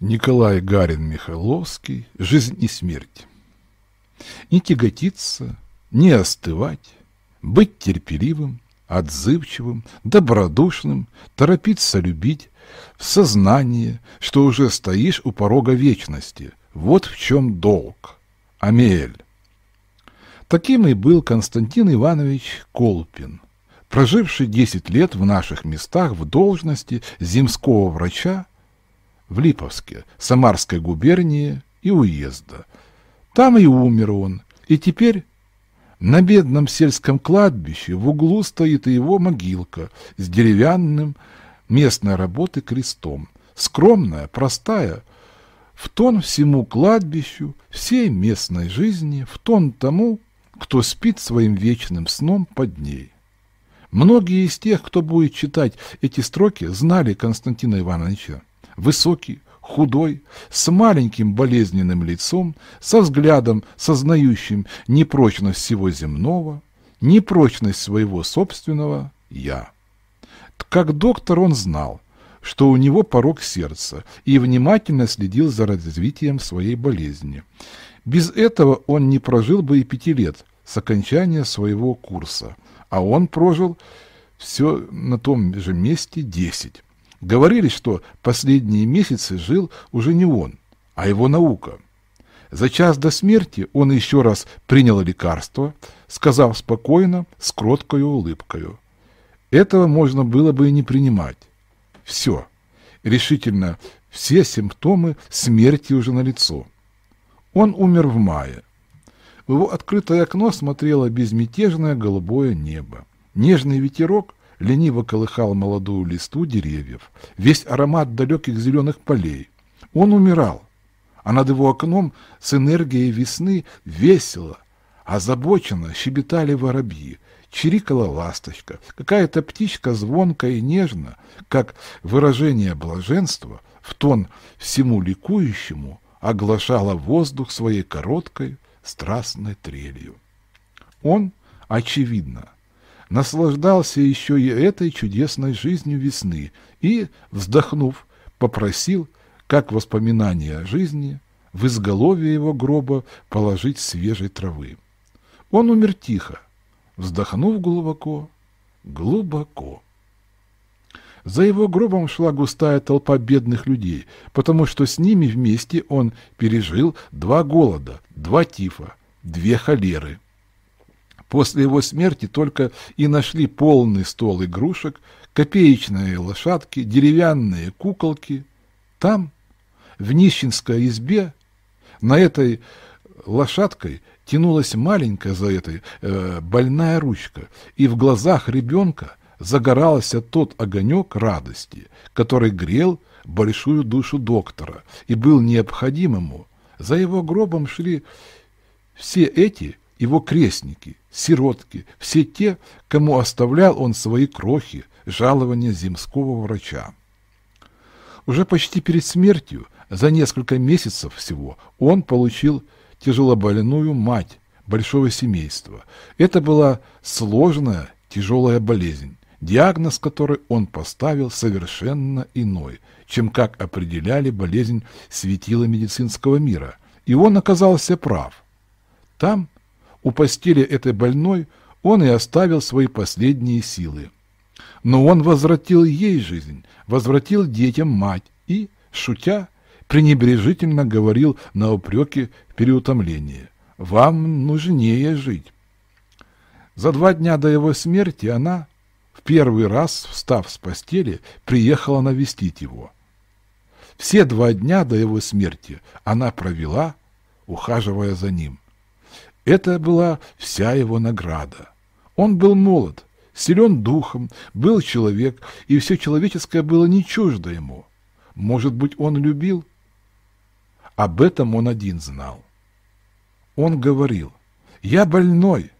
Николай Гарин Михайловский «Жизнь и смерть». Не тяготиться, не остывать, быть терпеливым, отзывчивым, добродушным, торопиться любить, в сознании, что уже стоишь у порога вечности. Вот в чем долг. Амель. Таким и был Константин Иванович Колпин, проживший 10 лет в наших местах в должности земского врача в Липовске, Самарской губернии и уезда. Там и умер он, и теперь на бедном сельском кладбище в углу стоит его могилка с деревянным местной работы крестом, скромная, простая, в тон всему кладбищу, всей местной жизни, в тон тому, кто спит своим вечным сном под ней. Многие из тех, кто будет читать эти строки, знали Константина Ивановича. Высокий, худой, с маленьким болезненным лицом, со взглядом, сознающим непрочность всего земного, непрочность своего собственного «я». Как доктор он знал, что у него порог сердца и внимательно следил за развитием своей болезни. Без этого он не прожил бы и пяти лет с окончания своего курса, а он прожил все на том же месте десять. Говорили, что последние месяцы жил уже не он, а его наука. За час до смерти он еще раз принял лекарство, сказав спокойно, с кроткой улыбкой. Этого можно было бы и не принимать. Все. Решительно все симптомы смерти уже налицо. Он умер в мае. В его открытое окно смотрело безмятежное голубое небо. Нежный ветерок лениво колыхал молодую листву деревьев, весь аромат далеких зеленых полей. Он умирал, а над его окном с энергией весны весело, озабоченно щебетали воробьи, чирикала ласточка, какая-то птичка звонко и нежно, как выражение блаженства, в тон всему ликующему оглашала воздух своей короткой, страстной трелью. Он, очевидно, наслаждался еще и этой чудесной жизнью весны и, вздохнув, попросил, как воспоминание о жизни, в изголовье его гроба положить свежей травы. Он умер тихо, вздохнув глубоко, глубоко. За его гробом шла густая толпа бедных людей, потому что с ними вместе он пережил два голода, два тифа, две холеры – После его смерти только и нашли полный стол игрушек, копеечные лошадки, деревянные куколки. Там, в нищенской избе, на этой лошадкой тянулась маленькая за этой э, больная ручка, и в глазах ребенка загорался тот огонек радости, который грел большую душу доктора и был необходимым. За его гробом шли все эти его крестники, сиротки, все те, кому оставлял он свои крохи, жалования земского врача. Уже почти перед смертью, за несколько месяцев всего, он получил тяжелобольную мать большого семейства. Это была сложная, тяжелая болезнь, диагноз которой он поставил совершенно иной, чем как определяли болезнь светила медицинского мира. И он оказался прав. Там – у постели этой больной он и оставил свои последние силы. Но он возвратил ей жизнь, возвратил детям мать и, шутя, пренебрежительно говорил на упреки переутомления. «Вам нужнее жить». За два дня до его смерти она, в первый раз встав с постели, приехала навестить его. Все два дня до его смерти она провела, ухаживая за ним. Это была вся его награда. Он был молод, силен духом, был человек, и все человеческое было не чуждо ему. Может быть, он любил? Об этом он один знал. Он говорил, «Я больной,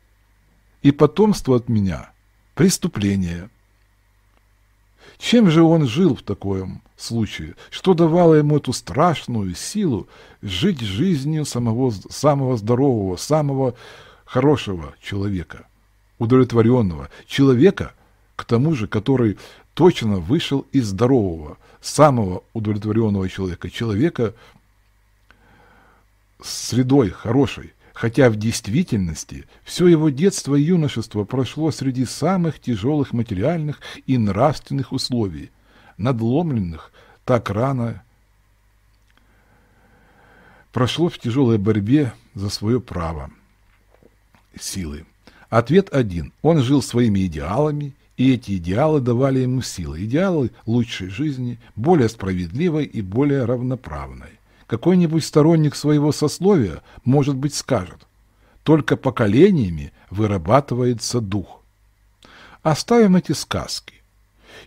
и потомство от меня – преступление». Чем же он жил в таком случае? Что давало ему эту страшную силу жить жизнью самого, самого здорового, самого хорошего человека, удовлетворенного человека, к тому же, который точно вышел из здорового, самого удовлетворенного человека, человека с средой хорошей, хотя в действительности все его детство и юношество прошло среди самых тяжелых материальных и нравственных условий, надломленных так рано, прошло в тяжелой борьбе за свое право силы. Ответ один. Он жил своими идеалами, и эти идеалы давали ему силы. Идеалы лучшей жизни, более справедливой и более равноправной какой-нибудь сторонник своего сословия, может быть, скажет. Только поколениями вырабатывается дух. Оставим эти сказки.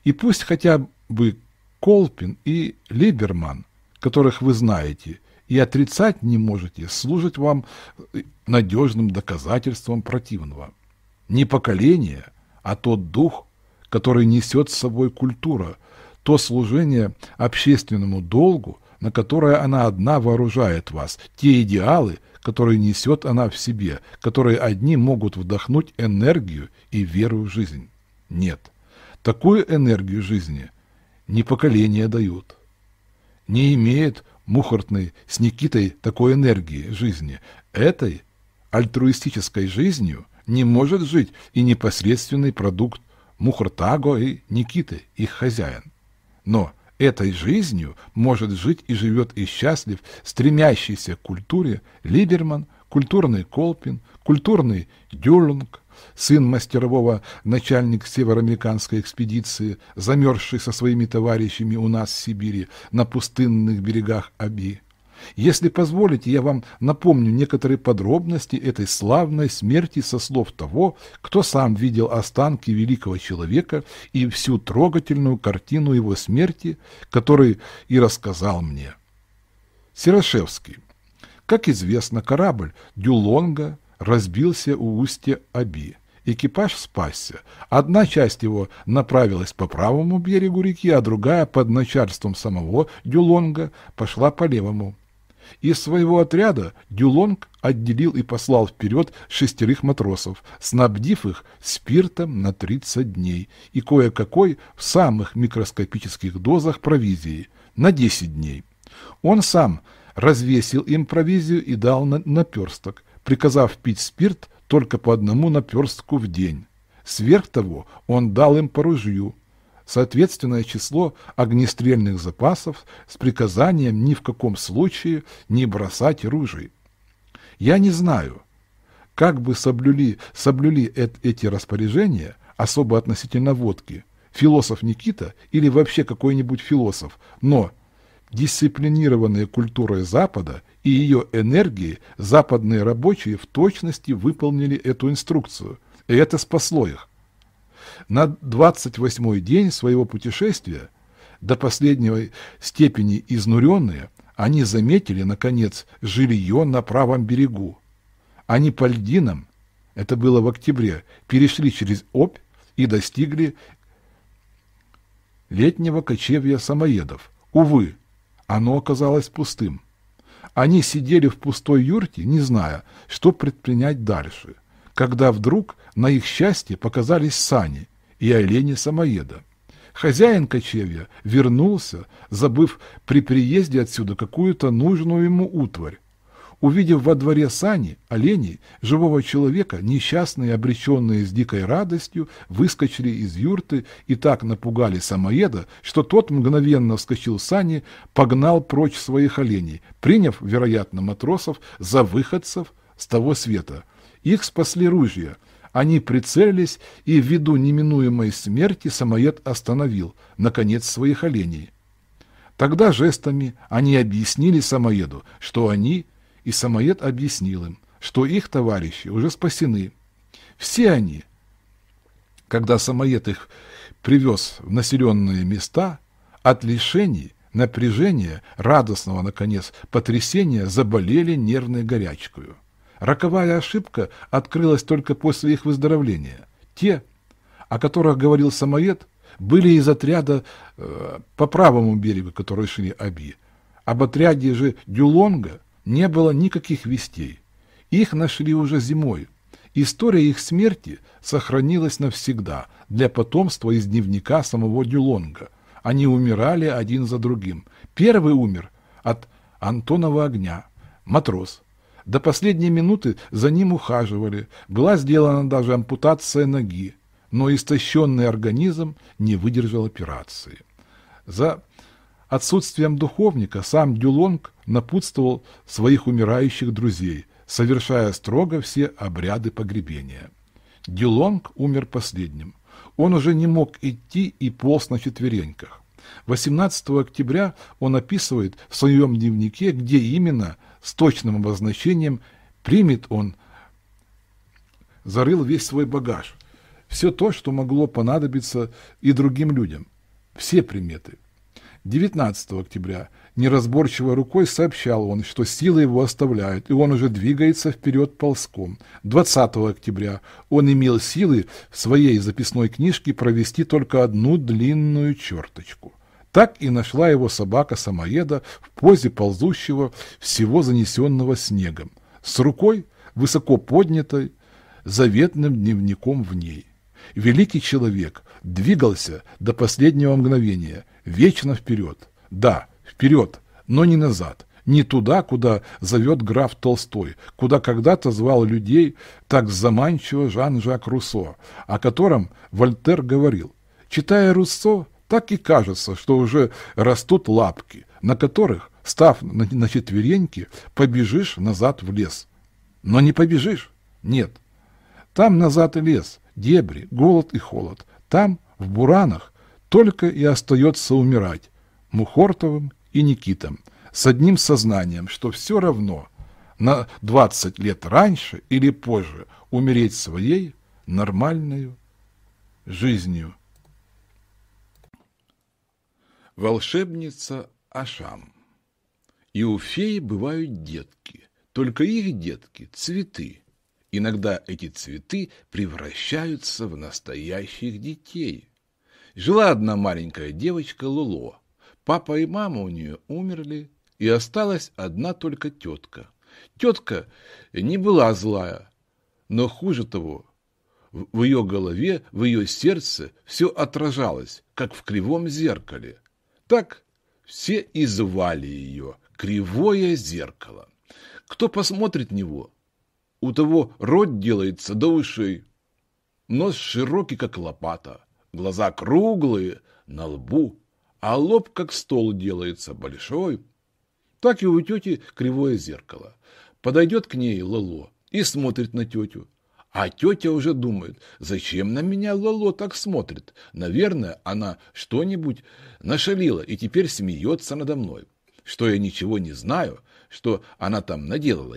И пусть хотя бы Колпин и Либерман, которых вы знаете и отрицать не можете, служат вам э, надежным доказательством противного. Не поколение, а тот дух, который несет с собой культура, то служение общественному долгу, на которое она одна вооружает вас, те идеалы, которые несет она в себе, которые одни могут вдохнуть энергию и веру в жизнь. Нет, такую энергию жизни не поколения дают. Не имеет Мухартный с Никитой такой энергии жизни. Этой альтруистической жизнью не может жить и непосредственный продукт Мухартаго и Никиты, их хозяин. Но – Этой жизнью может жить и живет и счастлив стремящийся к культуре Либерман, культурный Колпин, культурный Дюрлинг, сын мастерового начальник североамериканской экспедиции, замерзший со своими товарищами у нас в Сибири на пустынных берегах Аби. Если позволите, я вам напомню некоторые подробности этой славной смерти со слов того, кто сам видел останки великого человека и всю трогательную картину его смерти, который и рассказал мне. Сирошевский. Как известно, корабль Дюлонга разбился у устья Аби. Экипаж спасся. Одна часть его направилась по правому берегу реки, а другая под начальством самого Дюлонга пошла по левому. Из своего отряда Дюлонг отделил и послал вперед шестерых матросов, снабдив их спиртом на 30 дней и кое-какой в самых микроскопических дозах провизии на 10 дней. Он сам развесил им провизию и дал наперсток, приказав пить спирт только по одному наперстку в день. Сверх того он дал им по ружью, соответственное число огнестрельных запасов с приказанием ни в каком случае не бросать ружей. Я не знаю, как бы соблюли, соблюли эт, эти распоряжения, особо относительно водки, философ Никита или вообще какой-нибудь философ, но дисциплинированные культурой Запада и ее энергией западные рабочие в точности выполнили эту инструкцию, и это спасло их. На 28-й день своего путешествия, до последней степени изнуренные, они заметили, наконец, жилье на правом берегу. Они по льдинам, это было в октябре, перешли через Обь и достигли летнего кочевья самоедов. Увы, оно оказалось пустым. Они сидели в пустой юрте, не зная, что предпринять дальше, когда вдруг на их счастье показались сани, и оленя-самоеда. Хозяин кочевья вернулся, забыв при приезде отсюда какую-то нужную ему утварь. Увидев во дворе сани, оленей, живого человека, несчастные, обреченные с дикой радостью, выскочили из юрты и так напугали самоеда, что тот мгновенно вскочил сани, погнал прочь своих оленей, приняв, вероятно, матросов за выходцев с того света. Их спасли ружья – они прицелились, и ввиду неминуемой смерти самоед остановил, наконец, своих оленей. Тогда жестами они объяснили самоеду, что они, и самоед объяснил им, что их товарищи уже спасены. Все они, когда самоед их привез в населенные места, от лишений, напряжения, радостного, наконец, потрясения заболели нервной горячкою. Роковая ошибка открылась только после их выздоровления. Те, о которых говорил самоед, были из отряда э, по правому берегу, который шли Аби. Об отряде же Дюлонга не было никаких вестей. Их нашли уже зимой. История их смерти сохранилась навсегда для потомства из дневника самого Дюлонга. Они умирали один за другим. Первый умер от Антонова огня, матрос. До последней минуты за ним ухаживали, была сделана даже ампутация ноги, но истощенный организм не выдержал операции. За отсутствием духовника сам Дюлонг напутствовал своих умирающих друзей, совершая строго все обряды погребения. Дюлонг умер последним. Он уже не мог идти и полз на четвереньках. 18 октября он описывает в своем дневнике, где именно – с точным обозначением примет он, зарыл весь свой багаж, все то, что могло понадобиться и другим людям, все приметы. 19 октября неразборчивой рукой сообщал он, что силы его оставляют, и он уже двигается вперед ползком. 20 октября он имел силы в своей записной книжке провести только одну длинную черточку. Так и нашла его собака-самоеда в позе ползущего всего занесенного снегом, с рукой, высоко поднятой, заветным дневником в ней. Великий человек двигался до последнего мгновения, вечно вперед. Да, вперед, но не назад, не туда, куда зовет граф Толстой, куда когда-то звал людей так заманчиво Жан-Жак Руссо, о котором Вольтер говорил. Читая Руссо, так и кажется, что уже растут лапки, на которых, став на четвереньки, побежишь назад в лес. Но не побежишь, нет. Там назад и лес, дебри, голод и холод. Там, в буранах, только и остается умирать Мухортовым и Никитом с одним сознанием, что все равно на 20 лет раньше или позже умереть своей нормальной жизнью волшебница Ашам. И у феи бывают детки, только их детки – цветы. Иногда эти цветы превращаются в настоящих детей. Жила одна маленькая девочка Луло. Папа и мама у нее умерли, и осталась одна только тетка. Тетка не была злая, но хуже того – в ее голове, в ее сердце все отражалось, как в кривом зеркале. Так все и звали ее «Кривое зеркало». Кто посмотрит него, у того рот делается до ушей. Нос широкий, как лопата, глаза круглые, на лбу, а лоб, как стол, делается большой. Так и у тети кривое зеркало. Подойдет к ней Лоло и смотрит на тетю, а тетя уже думает, зачем на меня Лоло так смотрит? Наверное, она что-нибудь нашалила и теперь смеется надо мной. Что я ничего не знаю, что она там наделала.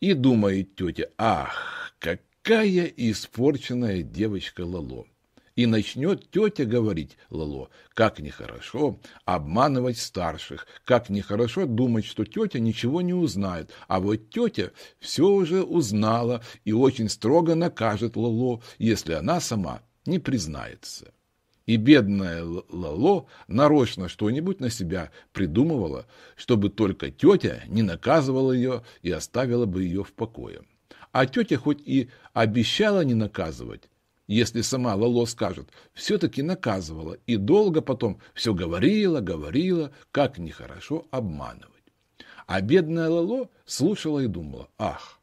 И думает тетя, ах, какая испорченная девочка Лоло. И начнет тетя говорить, Лоло, как нехорошо обманывать старших, как нехорошо думать, что тетя ничего не узнает, а вот тетя все уже узнала и очень строго накажет Лоло, если она сама не признается. И бедная Лоло нарочно что-нибудь на себя придумывала, чтобы только тетя не наказывала ее и оставила бы ее в покое. А тетя хоть и обещала не наказывать, если сама Лоло скажет, все-таки наказывала и долго потом все говорила, говорила, как нехорошо обманывать. А бедная Лоло слушала и думала, ах,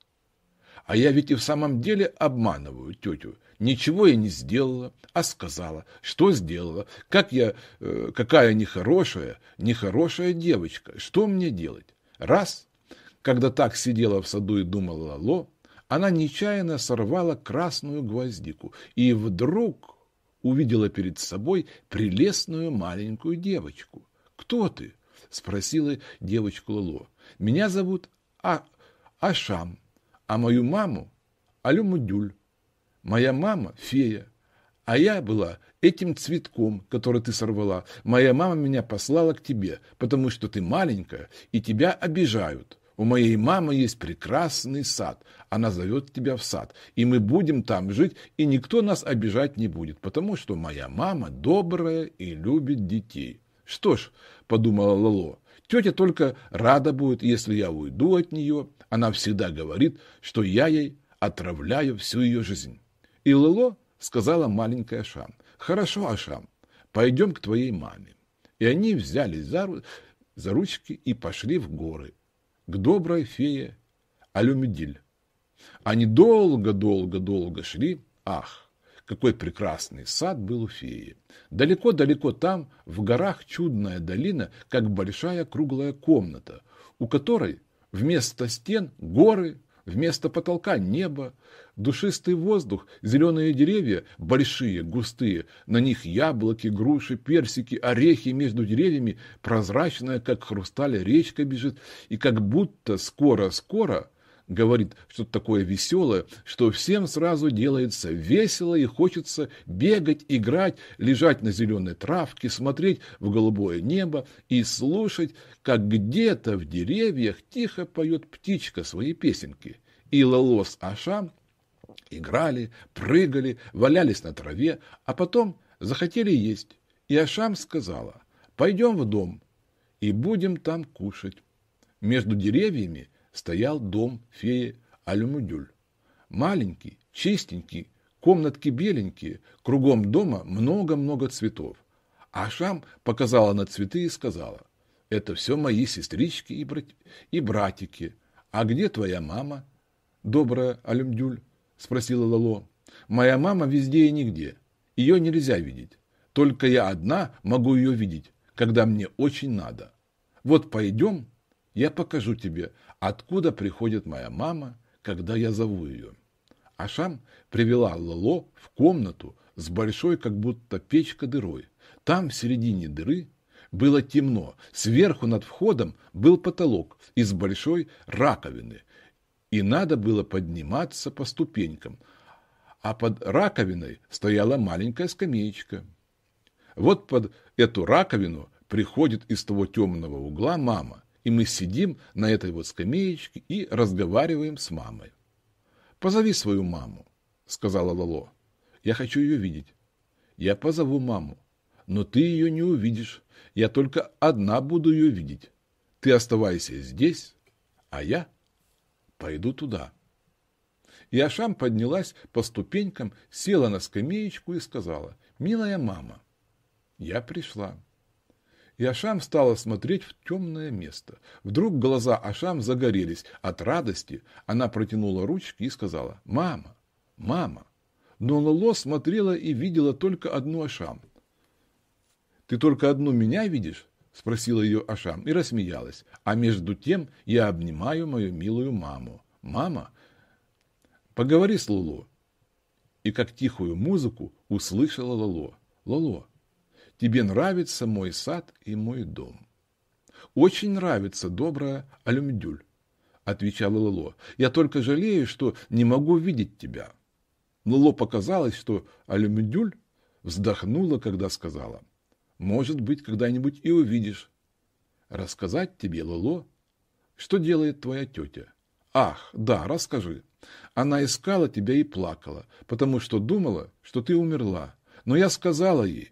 а я ведь и в самом деле обманываю тетю. Ничего я не сделала, а сказала, что сделала, как я, э, какая нехорошая, нехорошая девочка, что мне делать? Раз, когда так сидела в саду и думала Лоло она нечаянно сорвала красную гвоздику и вдруг увидела перед собой прелестную маленькую девочку. «Кто ты?» – спросила девочку Лоло. «Меня зовут а... Ашам, а мою маму Алюмудюль. Моя мама – фея, а я была этим цветком, который ты сорвала. Моя мама меня послала к тебе, потому что ты маленькая, и тебя обижают. У моей мамы есть прекрасный сад. Она зовет тебя в сад. И мы будем там жить, и никто нас обижать не будет, потому что моя мама добрая и любит детей. Что ж, подумала Лоло, тетя только рада будет, если я уйду от нее. Она всегда говорит, что я ей отравляю всю ее жизнь. И Лоло сказала маленькая Ашам. Хорошо, Ашам, пойдем к твоей маме. И они взялись за, за ручки и пошли в горы к доброй фее Алюмидиль. Они долго-долго-долго шли. Ах, какой прекрасный сад был у феи. Далеко-далеко там, в горах, чудная долина, как большая круглая комната, у которой вместо стен горы, Вместо потолка – небо, душистый воздух, зеленые деревья, большие, густые, на них яблоки, груши, персики, орехи между деревьями, прозрачная, как хрусталь, речка бежит, и как будто скоро-скоро – говорит что-то такое веселое, что всем сразу делается весело и хочется бегать, играть, лежать на зеленой травке, смотреть в голубое небо и слушать, как где-то в деревьях тихо поет птичка свои песенки. И Лолос Ашам играли, прыгали, валялись на траве, а потом захотели есть. И Ашам сказала, пойдем в дом и будем там кушать. Между деревьями стоял дом феи Алюмудюль. Маленький, чистенький, комнатки беленькие, кругом дома много-много цветов. А Ашам показала на цветы и сказала, «Это все мои сестрички и, брат... и братики. А где твоя мама?» «Добрая Алюмдюль», – спросила Лало. «Моя мама везде и нигде. Ее нельзя видеть. Только я одна могу ее видеть, когда мне очень надо. Вот пойдем, я покажу тебе, откуда приходит моя мама, когда я зову ее. Ашам привела Лоло в комнату с большой, как будто печка дырой. Там, в середине дыры, было темно. Сверху над входом был потолок из большой раковины. И надо было подниматься по ступенькам. А под раковиной стояла маленькая скамеечка. Вот под эту раковину приходит из того темного угла мама и мы сидим на этой вот скамеечке и разговариваем с мамой. «Позови свою маму», — сказала Лоло. «Я хочу ее видеть». «Я позову маму, но ты ее не увидишь. Я только одна буду ее видеть. Ты оставайся здесь, а я пойду туда». И Ашам поднялась по ступенькам, села на скамеечку и сказала, «Милая мама, я пришла. И Ашам стала смотреть в темное место. Вдруг глаза Ашам загорелись. От радости она протянула ручки и сказала «Мама! Мама!» Но Лоло смотрела и видела только одну Ашам. «Ты только одну меня видишь?» – спросила ее Ашам и рассмеялась. «А между тем я обнимаю мою милую маму. Мама, поговори с Лоло». И как тихую музыку услышала Лоло. «Лоло, Тебе нравится мой сад и мой дом. Очень нравится, добрая Алюмдюль, отвечала Лоло. Я только жалею, что не могу видеть тебя. Лоло показалось, что Алюмдюль вздохнула, когда сказала. Может быть, когда-нибудь и увидишь. Рассказать тебе, Лоло, что делает твоя тетя? Ах, да, расскажи. Она искала тебя и плакала, потому что думала, что ты умерла. Но я сказала ей,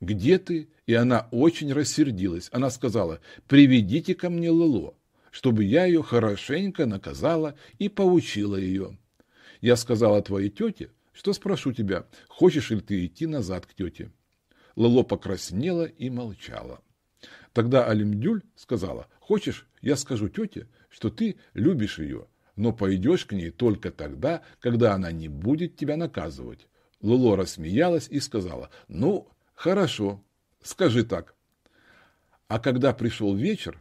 где ты?» И она очень рассердилась. Она сказала, «Приведите ко мне Лыло, чтобы я ее хорошенько наказала и поучила ее». Я сказала твоей тете, что спрошу тебя, хочешь ли ты идти назад к тете. Лыло покраснела и молчала. Тогда Алимдюль сказала, «Хочешь, я скажу тете, что ты любишь ее, но пойдешь к ней только тогда, когда она не будет тебя наказывать». Луло рассмеялась и сказала, «Ну, Хорошо, скажи так. А когда пришел вечер,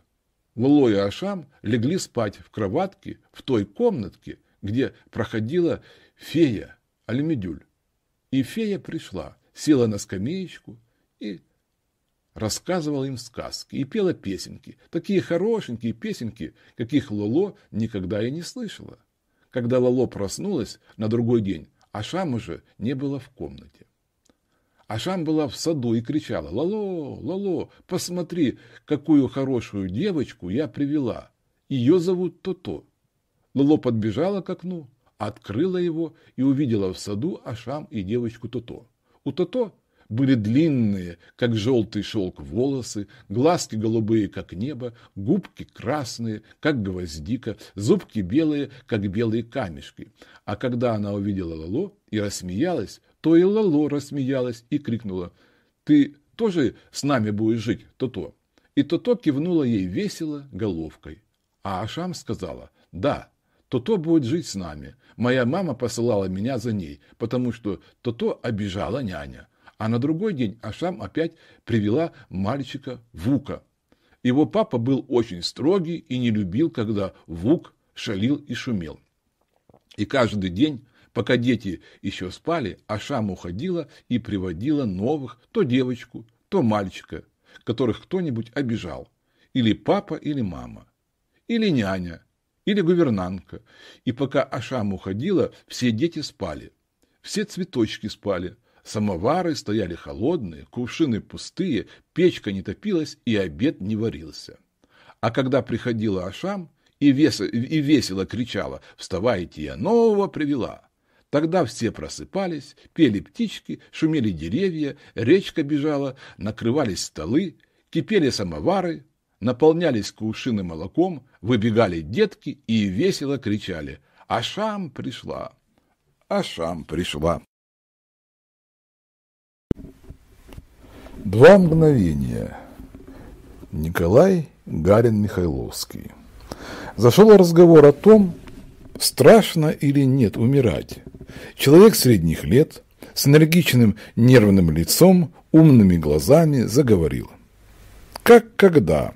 Лоло и Ашам легли спать в кроватке в той комнатке, где проходила фея Альмедюль. И фея пришла, села на скамеечку и рассказывала им сказки и пела песенки, такие хорошенькие песенки, каких Лоло никогда и не слышала. Когда Лоло проснулась на другой день, Ашам уже не было в комнате. Ашан была в саду и кричала «Лало, Лало, посмотри, какую хорошую девочку я привела. Ее зовут Тото. то Лало подбежала к окну, открыла его и увидела в саду Ашам и девочку Тото. У Тото были длинные, как желтый шелк, волосы, глазки голубые, как небо, губки красные, как гвоздика, зубки белые, как белые камешки. А когда она увидела Лало и рассмеялась, то и Лало рассмеялась и крикнула «Ты тоже с нами будешь жить, Тото". И Тото кивнула ей весело головкой. А Ашам сказала да Тото будет жить с нами. Моя мама посылала меня за ней, потому что Тото обижала няня». А на другой день Ашам опять привела мальчика Вука. Его папа был очень строгий и не любил, когда Вук шалил и шумел. И каждый день Пока дети еще спали, Ашам уходила и приводила новых то девочку, то мальчика, которых кто-нибудь обижал. Или папа, или мама. Или няня, или гувернантка. И пока Ашам уходила, все дети спали. Все цветочки спали. Самовары стояли холодные, кувшины пустые, печка не топилась и обед не варился. А когда приходила Ашам и, и весело кричала «Вставайте, я нового привела!» Тогда все просыпались, пели птички, шумели деревья, речка бежала, накрывались столы, кипели самовары, наполнялись кувшины молоком, выбегали детки и весело кричали «Ашам пришла! Ашам пришла!» Два мгновения. Николай Гарин Михайловский. Зашел разговор о том, страшно или нет умирать. Человек средних лет, с энергичным нервным лицом, умными глазами заговорил. Как когда?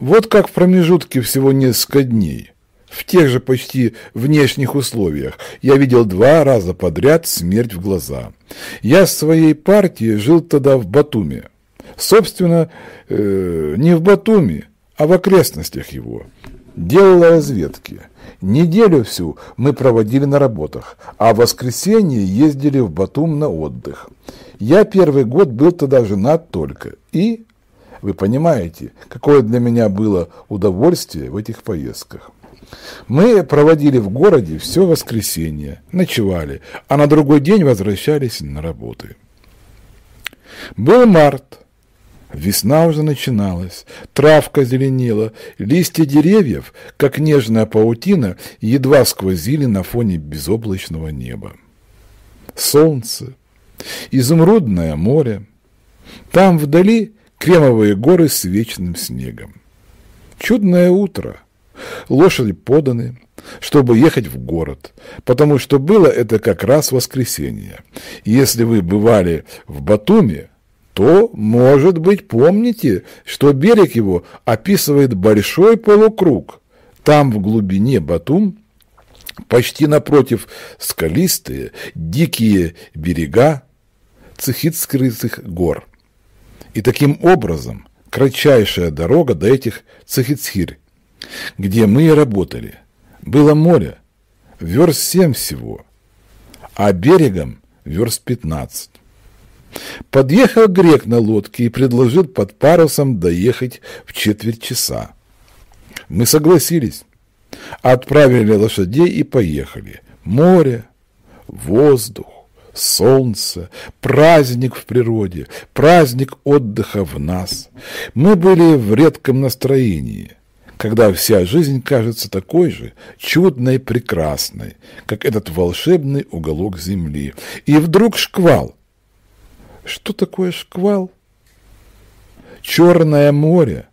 Вот как в промежутке всего несколько дней, в тех же почти внешних условиях, я видел два раза подряд смерть в глаза. Я с своей партии жил тогда в Батуме. Собственно, э, не в Батуме, а в окрестностях его. Делал разведки. Неделю всю мы проводили на работах, а в воскресенье ездили в Батум на отдых. Я первый год был тогда женат только. И вы понимаете, какое для меня было удовольствие в этих поездках. Мы проводили в городе все воскресенье, ночевали, а на другой день возвращались на работы. Был март. Весна уже начиналась, травка зеленела, листья деревьев, как нежная паутина, едва сквозили на фоне безоблачного неба. Солнце, изумрудное море, там вдали кремовые горы с вечным снегом. Чудное утро, лошади поданы, чтобы ехать в город, потому что было это как раз воскресенье. Если вы бывали в Батуми то, может быть, помните, что берег его описывает большой полукруг. Там в глубине Батум почти напротив скалистые, дикие берега цихитскрытых гор. И таким образом кратчайшая дорога до этих цихицхир, где мы и работали. Было море, верст семь всего, а берегом верст пятнадцать. Подъехал грек на лодке и предложил под парусом доехать в четверть часа. Мы согласились, отправили лошадей и поехали. Море, воздух, солнце, праздник в природе, праздник отдыха в нас. Мы были в редком настроении, когда вся жизнь кажется такой же чудной, прекрасной, как этот волшебный уголок земли. И вдруг шквал, что такое шквал? Черное море.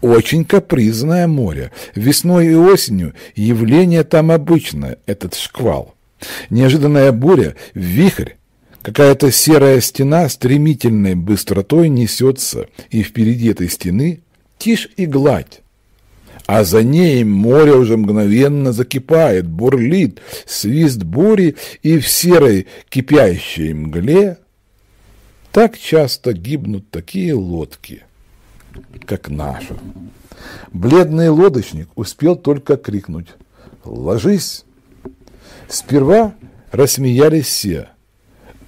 Очень капризное море. Весной и осенью явление там обычное, этот шквал. Неожиданная буря, вихрь, какая-то серая стена стремительной быстротой несется, и впереди этой стены тишь и гладь. А за ней море уже мгновенно закипает, бурлит, свист бури, и в серой кипящей мгле – так часто гибнут такие лодки, как наша. Бледный лодочник успел только крикнуть «Ложись!». Сперва рассмеялись все,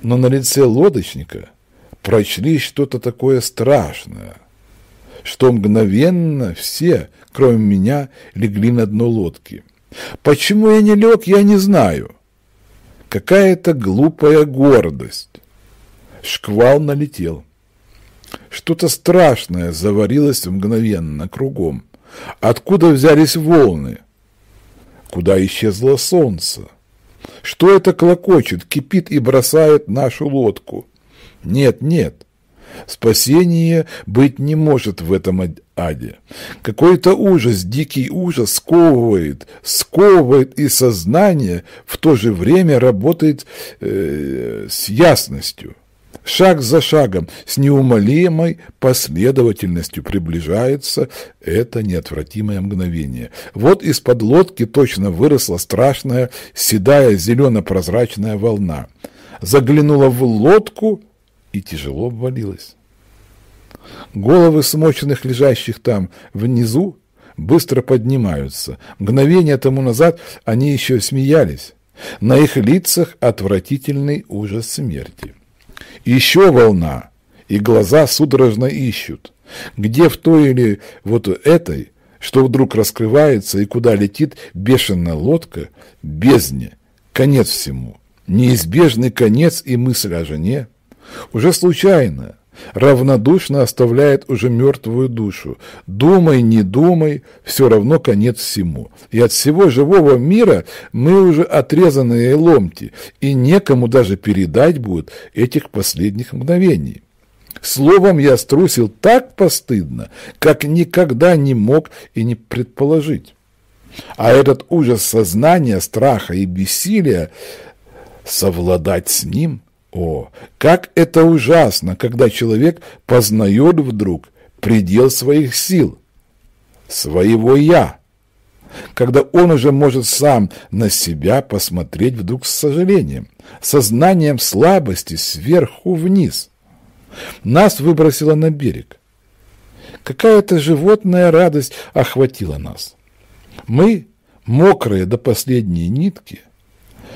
но на лице лодочника прочли что-то такое страшное, что мгновенно все, кроме меня, легли на дно лодки. Почему я не лег, я не знаю. Какая-то глупая гордость. Шквал налетел. Что-то страшное заварилось мгновенно кругом. Откуда взялись волны? Куда исчезло солнце? Что это клокочет, кипит и бросает нашу лодку? Нет, нет. Спасение быть не может в этом аде. Какой-то ужас, дикий ужас сковывает, сковывает и сознание в то же время работает э, с ясностью шаг за шагом, с неумолимой последовательностью приближается это неотвратимое мгновение. Вот из-под лодки точно выросла страшная седая зелено-прозрачная волна. Заглянула в лодку и тяжело обвалилась. Головы смоченных, лежащих там внизу, быстро поднимаются. Мгновение тому назад они еще смеялись. На их лицах отвратительный ужас смерти. Еще волна, и глаза судорожно ищут, где в той или вот этой, что вдруг раскрывается и куда летит бешеная лодка, бездне, конец всему, неизбежный конец и мысль о жене, уже случайно, равнодушно оставляет уже мертвую душу. Думай, не думай, все равно конец всему. И от всего живого мира мы уже отрезанные ломти, и некому даже передать будет этих последних мгновений. Словом, я струсил так постыдно, как никогда не мог и не предположить. А этот ужас сознания, страха и бессилия, совладать с ним – о, как это ужасно, когда человек познает вдруг предел своих сил, своего «я», когда он уже может сам на себя посмотреть вдруг с сожалением, сознанием слабости сверху вниз. Нас выбросило на берег. Какая-то животная радость охватила нас. Мы, мокрые до последней нитки,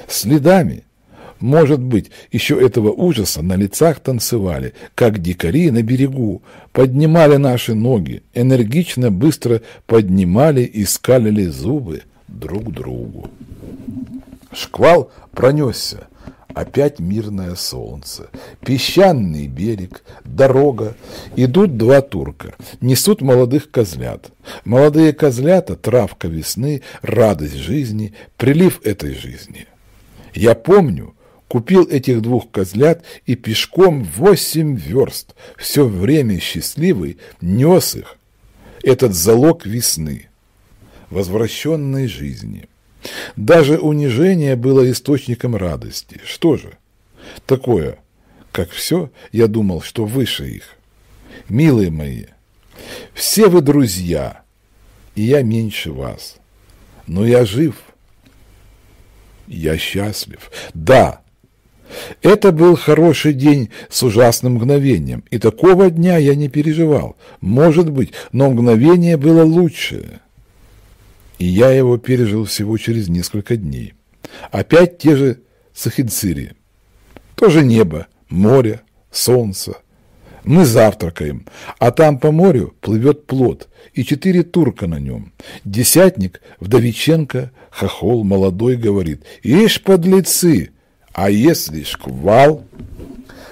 следами – может быть, еще этого ужаса на лицах танцевали, как дикари на берегу, поднимали наши ноги, энергично, быстро поднимали и скалили зубы друг другу. Шквал пронесся. Опять мирное солнце, песчаный берег, дорога. Идут два турка, несут молодых козлят. Молодые козлята – травка весны, радость жизни, прилив этой жизни. Я помню, купил этих двух козлят и пешком восемь верст, все время счастливый, нес их. Этот залог весны, возвращенной жизни. Даже унижение было источником радости. Что же? Такое, как все, я думал, что выше их. Милые мои, все вы друзья, и я меньше вас. Но я жив, я счастлив. Да, это был хороший день с ужасным мгновением, и такого дня я не переживал. Может быть, но мгновение было лучшее. И я его пережил всего через несколько дней. Опять те же Сахидсири. Тоже небо, море, солнце. Мы завтракаем, а там по морю плывет плот и четыре турка на нем. Десятник, Вдовиченко, хохол молодой говорит, «Ишь, подлецы, а если шквал?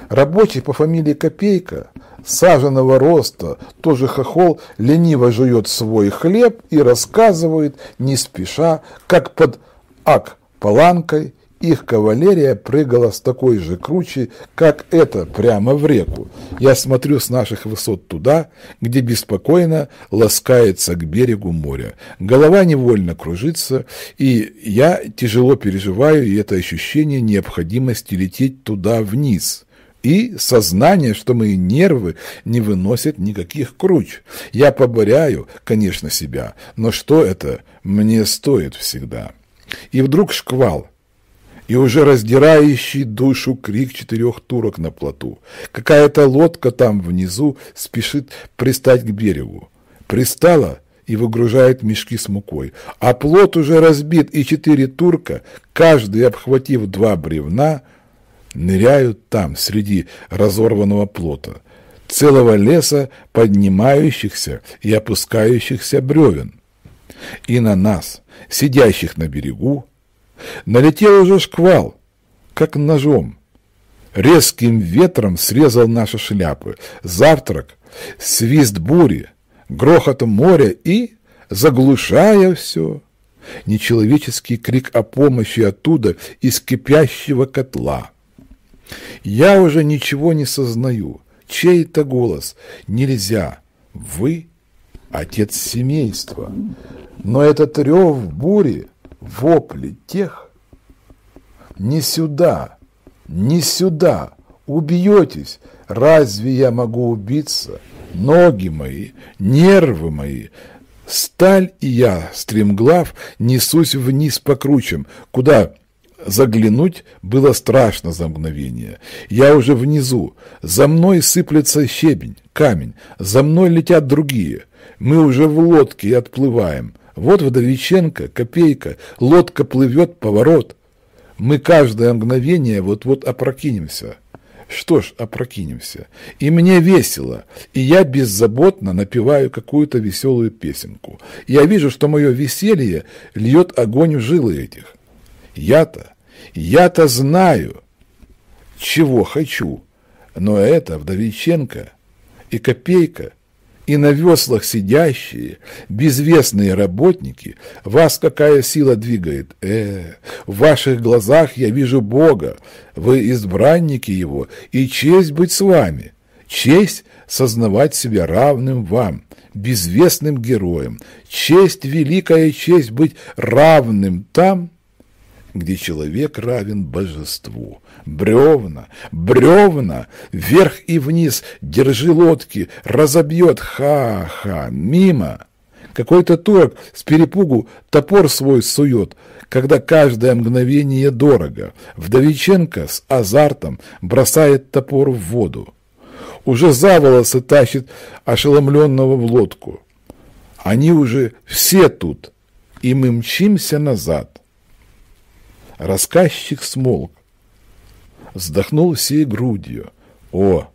Рабочий по фамилии Копейка, саженного роста, тоже хохол, лениво жует свой хлеб и рассказывает, не спеша, как под ак паланкой их кавалерия прыгала с такой же круче, как это, прямо в реку. Я смотрю с наших высот туда, где беспокойно ласкается к берегу моря. Голова невольно кружится, и я тяжело переживаю и это ощущение необходимости лететь туда вниз» и сознание, что мои нервы не выносят никаких круч. Я поборяю, конечно, себя, но что это мне стоит всегда? И вдруг шквал, и уже раздирающий душу крик четырех турок на плоту. Какая-то лодка там внизу спешит пристать к берегу. Пристала и выгружает мешки с мукой. А плот уже разбит, и четыре турка, каждый обхватив два бревна, ныряют там, среди разорванного плота, целого леса поднимающихся и опускающихся бревен. И на нас, сидящих на берегу, Налетел уже шквал, как ножом. Резким ветром срезал наши шляпы. Завтрак, свист бури, грохот моря и, заглушая все, нечеловеческий крик о помощи оттуда из кипящего котла. Я уже ничего не сознаю. Чей-то голос. Нельзя. Вы – отец семейства. Но этот рев в буре вопли тех, не сюда, не сюда, убьетесь, разве я могу убиться? Ноги мои, нервы мои, сталь и я, стремглав, несусь вниз по кручам, куда заглянуть было страшно за мгновение. Я уже внизу, за мной сыплется щебень, камень, за мной летят другие. Мы уже в лодке и отплываем, вот Водовиченко, Копейка, лодка плывет, поворот. Мы каждое мгновение вот-вот опрокинемся. Что ж, опрокинемся. И мне весело, и я беззаботно напеваю какую-то веселую песенку. Я вижу, что мое веселье льет огонь в жилы этих. Я-то, я-то знаю, чего хочу. Но это Вдовиченко и Копейка – и на веслах сидящие, безвестные работники, вас какая сила двигает? Э, в ваших глазах я вижу Бога, вы избранники Его, и честь быть с вами, честь сознавать себя равным вам, безвестным героем, честь, великая честь быть равным там, где человек равен божеству. Бревна, бревна, вверх и вниз, держи лодки, разобьет, ха-ха, мимо. Какой-то турок с перепугу топор свой сует, когда каждое мгновение дорого. Вдовиченко с азартом бросает топор в воду. Уже за волосы тащит ошеломленного в лодку. Они уже все тут, и мы мчимся назад. Рассказчик смолк, вздохнул всей грудью. О,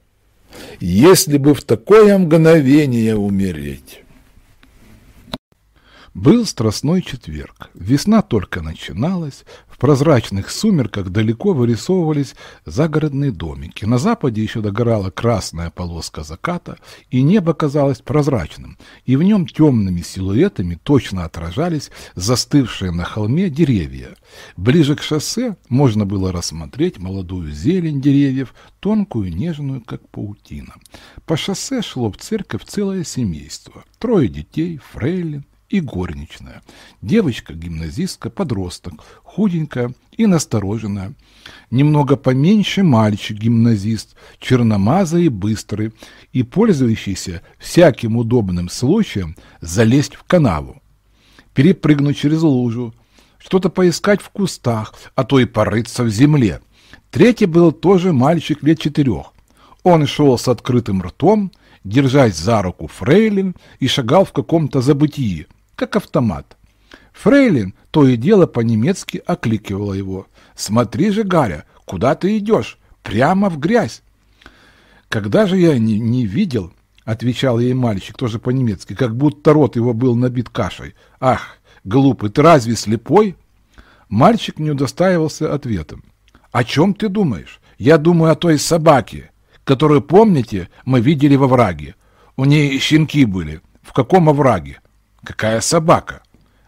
если бы в такое мгновение умереть! Был страстной четверг. Весна только начиналась, в прозрачных сумерках далеко вырисовывались загородные домики. На западе еще догорала красная полоска заката, и небо казалось прозрачным, и в нем темными силуэтами точно отражались застывшие на холме деревья. Ближе к шоссе можно было рассмотреть молодую зелень деревьев, тонкую, нежную, как паутина. По шоссе шло в церковь целое семейство. Трое детей, фрейлин, и горничная. Девочка-гимназистка, подросток, худенькая и настороженная. Немного поменьше мальчик-гимназист, черномазый и быстрый, и пользующийся всяким удобным случаем залезть в канаву, перепрыгнуть через лужу, что-то поискать в кустах, а то и порыться в земле. Третий был тоже мальчик лет четырех. Он шел с открытым ртом, держась за руку фрейлин и шагал в каком-то забытии, как автомат. Фрейлин то и дело по-немецки окликивала его. «Смотри же, Гаря, куда ты идешь? Прямо в грязь!» «Когда же я не, не видел?» — отвечал ей мальчик, тоже по-немецки, как будто рот его был набит кашей. «Ах, глупый, ты разве слепой?» Мальчик не удостаивался ответом. «О чем ты думаешь? Я думаю о той собаке, которую, помните, мы видели во враге. У ней щенки были. В каком овраге? «Какая собака?»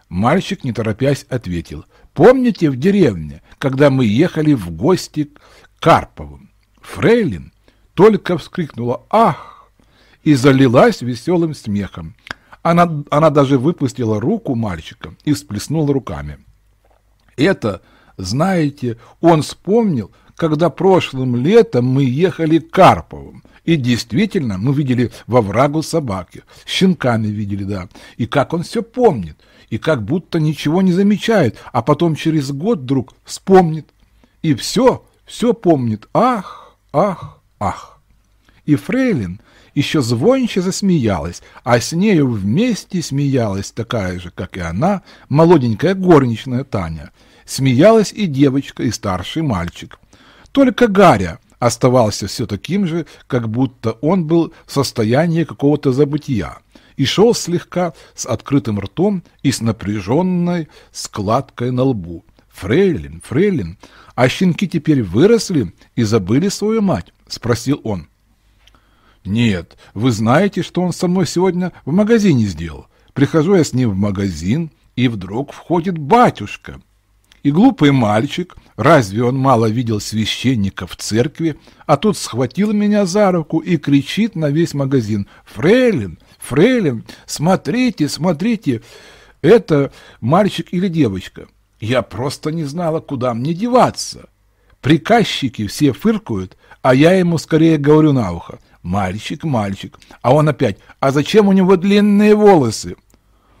Мальчик, не торопясь, ответил. «Помните в деревне, когда мы ехали в гости к Карповым? Фрейлин только вскрикнула «Ах!» и залилась веселым смехом. Она, она даже выпустила руку мальчика и всплеснула руками. «Это, знаете, он вспомнил, когда прошлым летом мы ехали к Карповым, и действительно, мы видели во врагу собаки, щенками видели, да, и как он все помнит, и как будто ничего не замечает, а потом через год вдруг вспомнит. И все, все помнит. Ах, ах, ах. И Фрейлин еще звонче засмеялась, а с нею вместе смеялась такая же, как и она, молоденькая горничная Таня. Смеялась и девочка, и старший мальчик. Только Гаря оставался все таким же, как будто он был в состоянии какого-то забытия, и шел слегка с открытым ртом и с напряженной складкой на лбу. «Фрейлин, фрейлин, а щенки теперь выросли и забыли свою мать?» – спросил он. «Нет, вы знаете, что он со мной сегодня в магазине сделал. Прихожу я с ним в магазин, и вдруг входит батюшка. И глупый мальчик – Разве он мало видел священника в церкви? А тут схватил меня за руку и кричит на весь магазин. «Фрейлин! Фрейлин! Смотрите, смотрите! Это мальчик или девочка?» Я просто не знала, куда мне деваться. Приказчики все фыркают, а я ему скорее говорю на ухо. «Мальчик, мальчик!» А он опять. «А зачем у него длинные волосы?»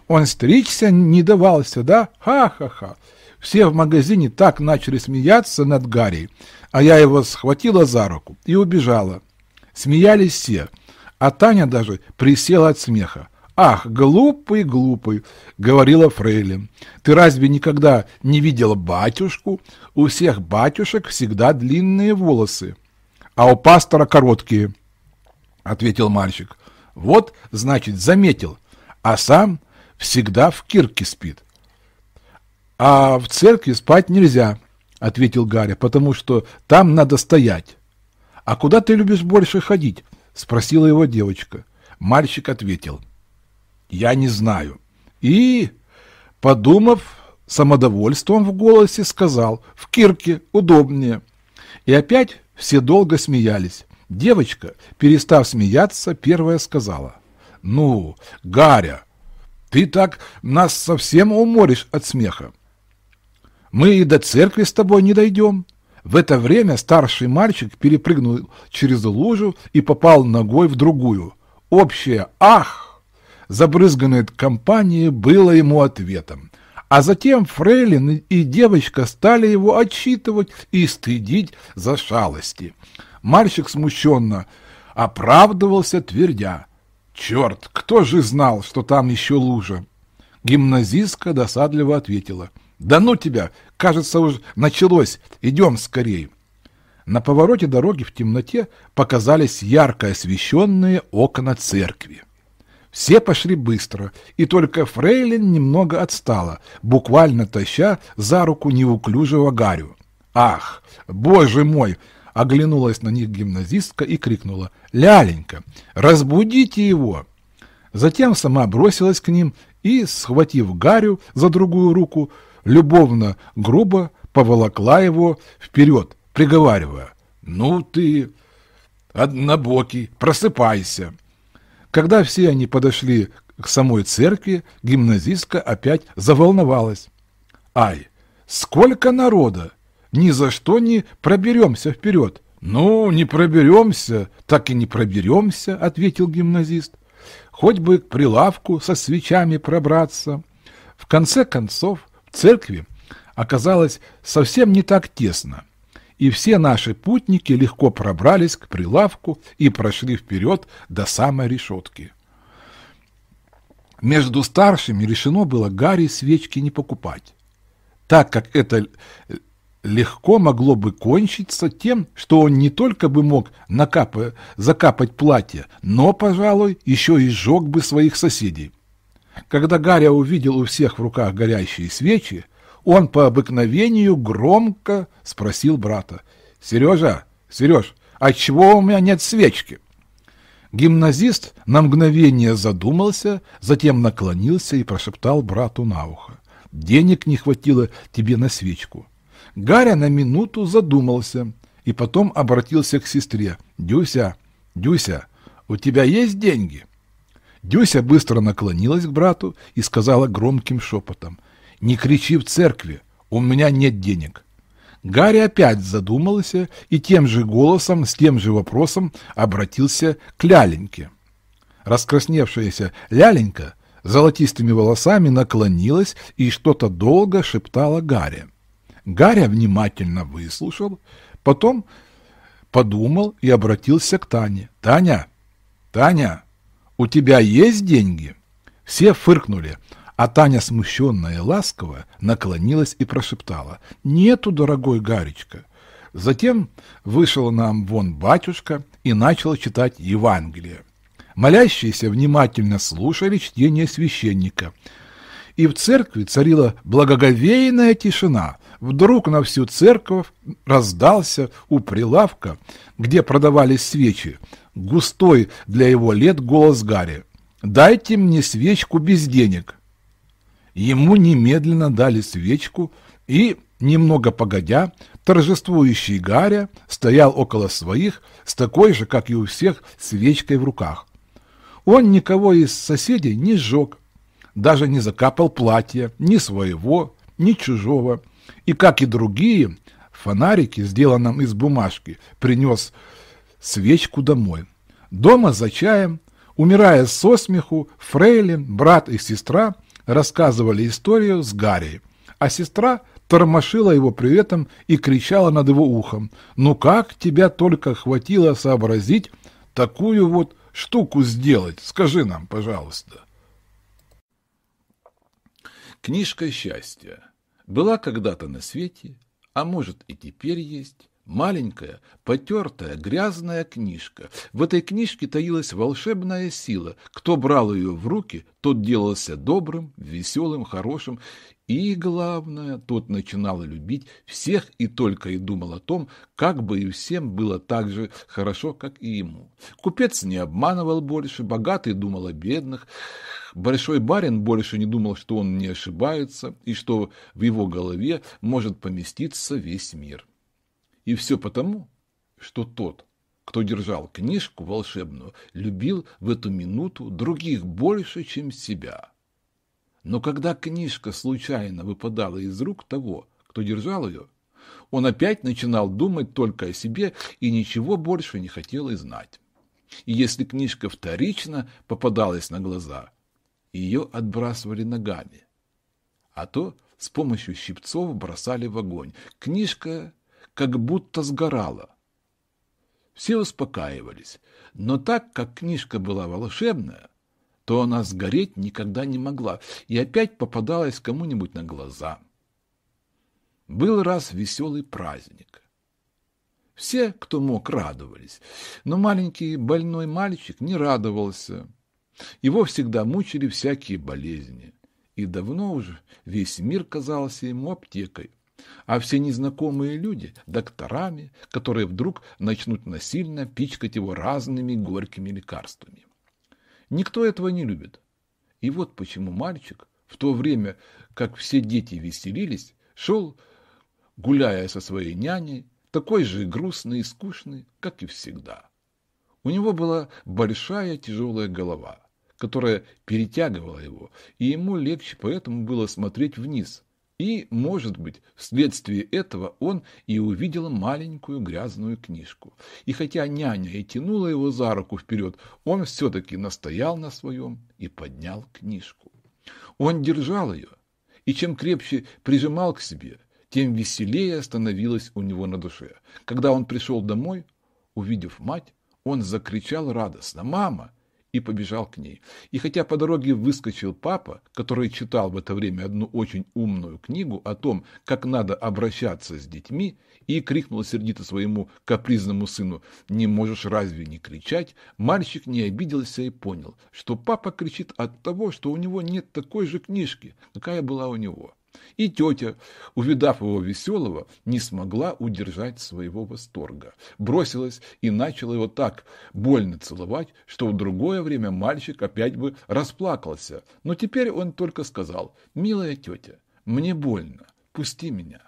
Он стричься не давался, да? Ха-ха-ха! Все в магазине так начали смеяться над Гарри, а я его схватила за руку и убежала. Смеялись все, а Таня даже присела от смеха. «Ах, глупый, глупый!» — говорила Фрейли, «Ты разве никогда не видел батюшку? У всех батюшек всегда длинные волосы, а у пастора короткие», — ответил мальчик. «Вот, значит, заметил, а сам всегда в кирке спит. «А в церкви спать нельзя», — ответил Гарри, «потому что там надо стоять». «А куда ты любишь больше ходить?» — спросила его девочка. Мальчик ответил, «Я не знаю». И, подумав, самодовольством в голосе сказал, «В кирке удобнее». И опять все долго смеялись. Девочка, перестав смеяться, первая сказала, «Ну, Гаря, ты так нас совсем уморишь от смеха. Мы и до церкви с тобой не дойдем. В это время старший мальчик перепрыгнул через лужу и попал ногой в другую. Общее «Ах!» забрызганное компанией было ему ответом. А затем Фрейлин и девочка стали его отчитывать и стыдить за шалости. Мальчик смущенно оправдывался, твердя. «Черт, кто же знал, что там еще лужа?» Гимназистка досадливо ответила – «Да ну тебя! Кажется, уже началось! Идем скорее!» На повороте дороги в темноте показались ярко освещенные окна церкви. Все пошли быстро, и только Фрейлин немного отстала, буквально таща за руку неуклюжего Гарю. «Ах, боже мой!» — оглянулась на них гимназистка и крикнула. «Ляленька, разбудите его!» Затем сама бросилась к ним и, схватив Гарю за другую руку, любовно, грубо поволокла его вперед, приговаривая «Ну ты, однобокий, просыпайся!» Когда все они подошли к самой церкви, гимназистка опять заволновалась. «Ай, сколько народа! Ни за что не проберемся вперед!» «Ну, не проберемся, так и не проберемся», — ответил гимназист. «Хоть бы к прилавку со свечами пробраться». В конце концов, Церкви оказалось совсем не так тесно, и все наши путники легко пробрались к прилавку и прошли вперед до самой решетки. Между старшими решено было Гарри свечки не покупать, так как это легко могло бы кончиться тем, что он не только бы мог накап... закапать платье, но, пожалуй, еще и сжег бы своих соседей. Когда Гаря увидел у всех в руках горящие свечи, он по обыкновению громко спросил брата. «Сережа, Сереж, а чего у меня нет свечки?» Гимназист на мгновение задумался, затем наклонился и прошептал брату на ухо. «Денег не хватило тебе на свечку». Гаря на минуту задумался и потом обратился к сестре. «Дюся, Дюся, у тебя есть деньги?» Дюся быстро наклонилась к брату и сказала громким шепотом. «Не кричи в церкви, у меня нет денег». Гарри опять задумался и тем же голосом, с тем же вопросом обратился к Ляленьке. Раскрасневшаяся Ляленька золотистыми волосами наклонилась и что-то долго шептала Гарри. Гарри внимательно выслушал, потом подумал и обратился к Тане. «Таня! Таня!» у тебя есть деньги?» Все фыркнули, а Таня, смущенная и ласковая наклонилась и прошептала. «Нету, дорогой Гаречка!» Затем вышел нам вон батюшка и начал читать Евангелие. Молящиеся внимательно слушали чтение священника. И в церкви царила благоговейная тишина. Вдруг на всю церковь раздался у прилавка, где продавались свечи, густой для его лет голос Гарри. «Дайте мне свечку без денег». Ему немедленно дали свечку, и, немного погодя, торжествующий Гарри стоял около своих с такой же, как и у всех, свечкой в руках. Он никого из соседей не сжег, даже не закапал платье, ни своего, ни чужого, и, как и другие, фонарики, сделанном из бумажки, принес свечку домой. Дома за чаем, умирая со смеху, Фрейлин, брат и сестра рассказывали историю с Гарри, а сестра тормошила его при этом и кричала над его ухом. «Ну как тебя только хватило сообразить такую вот штуку сделать? Скажи нам, пожалуйста». Книжка счастья была когда-то на свете, а может и теперь есть, Маленькая, потертая, грязная книжка. В этой книжке таилась волшебная сила. Кто брал ее в руки, тот делался добрым, веселым, хорошим. И, главное, тот начинал любить всех и только и думал о том, как бы и всем было так же хорошо, как и ему. Купец не обманывал больше, богатый думал о бедных. Большой барин больше не думал, что он не ошибается и что в его голове может поместиться весь мир. И все потому, что тот, кто держал книжку волшебную, любил в эту минуту других больше, чем себя. Но когда книжка случайно выпадала из рук того, кто держал ее, он опять начинал думать только о себе и ничего больше не хотел и знать. И если книжка вторично попадалась на глаза, ее отбрасывали ногами, а то с помощью щипцов бросали в огонь. Книжка как будто сгорала. Все успокаивались, но так как книжка была волшебная, то она сгореть никогда не могла и опять попадалась кому-нибудь на глаза. Был раз веселый праздник. Все, кто мог, радовались, но маленький больной мальчик не радовался. Его всегда мучили всякие болезни, и давно уже весь мир казался ему аптекой а все незнакомые люди – докторами, которые вдруг начнут насильно пичкать его разными горькими лекарствами. Никто этого не любит. И вот почему мальчик, в то время, как все дети веселились, шел, гуляя со своей няней, такой же грустный и скучный, как и всегда. У него была большая тяжелая голова, которая перетягивала его, и ему легче поэтому было смотреть вниз – и, может быть, вследствие этого он и увидел маленькую грязную книжку. И хотя няня и тянула его за руку вперед, он все-таки настоял на своем и поднял книжку. Он держал ее, и чем крепче прижимал к себе, тем веселее становилось у него на душе. Когда он пришел домой, увидев мать, он закричал радостно «Мама!» и побежал к ней. И хотя по дороге выскочил папа, который читал в это время одну очень умную книгу о том, как надо обращаться с детьми, и крикнул сердито своему капризному сыну «Не можешь разве не кричать?», мальчик не обиделся и понял, что папа кричит от того, что у него нет такой же книжки, какая была у него. И тетя, увидав его веселого, не смогла удержать своего восторга. Бросилась и начала его так больно целовать, что в другое время мальчик опять бы расплакался. Но теперь он только сказал, «Милая тетя, мне больно, пусти меня,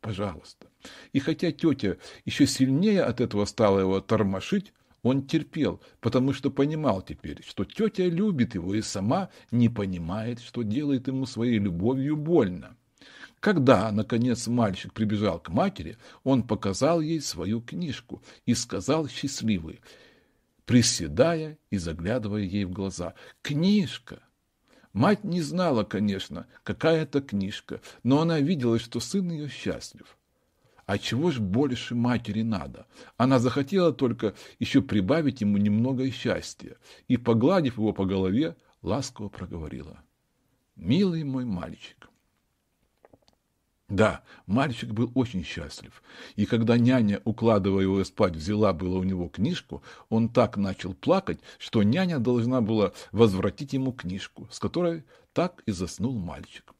пожалуйста». И хотя тетя еще сильнее от этого стала его тормошить, он терпел, потому что понимал теперь, что тетя любит его и сама не понимает, что делает ему своей любовью больно. Когда, наконец, мальчик прибежал к матери, он показал ей свою книжку и сказал счастливый, приседая и заглядывая ей в глаза, «Книжка!» Мать не знала, конечно, какая это книжка, но она видела, что сын ее счастлив. А чего ж больше матери надо? Она захотела только еще прибавить ему немного счастья и, погладив его по голове, ласково проговорила. «Милый мой мальчик». Да, мальчик был очень счастлив, и когда няня, укладывая его спать, взяла было у него книжку, он так начал плакать, что няня должна была возвратить ему книжку, с которой так и заснул мальчик.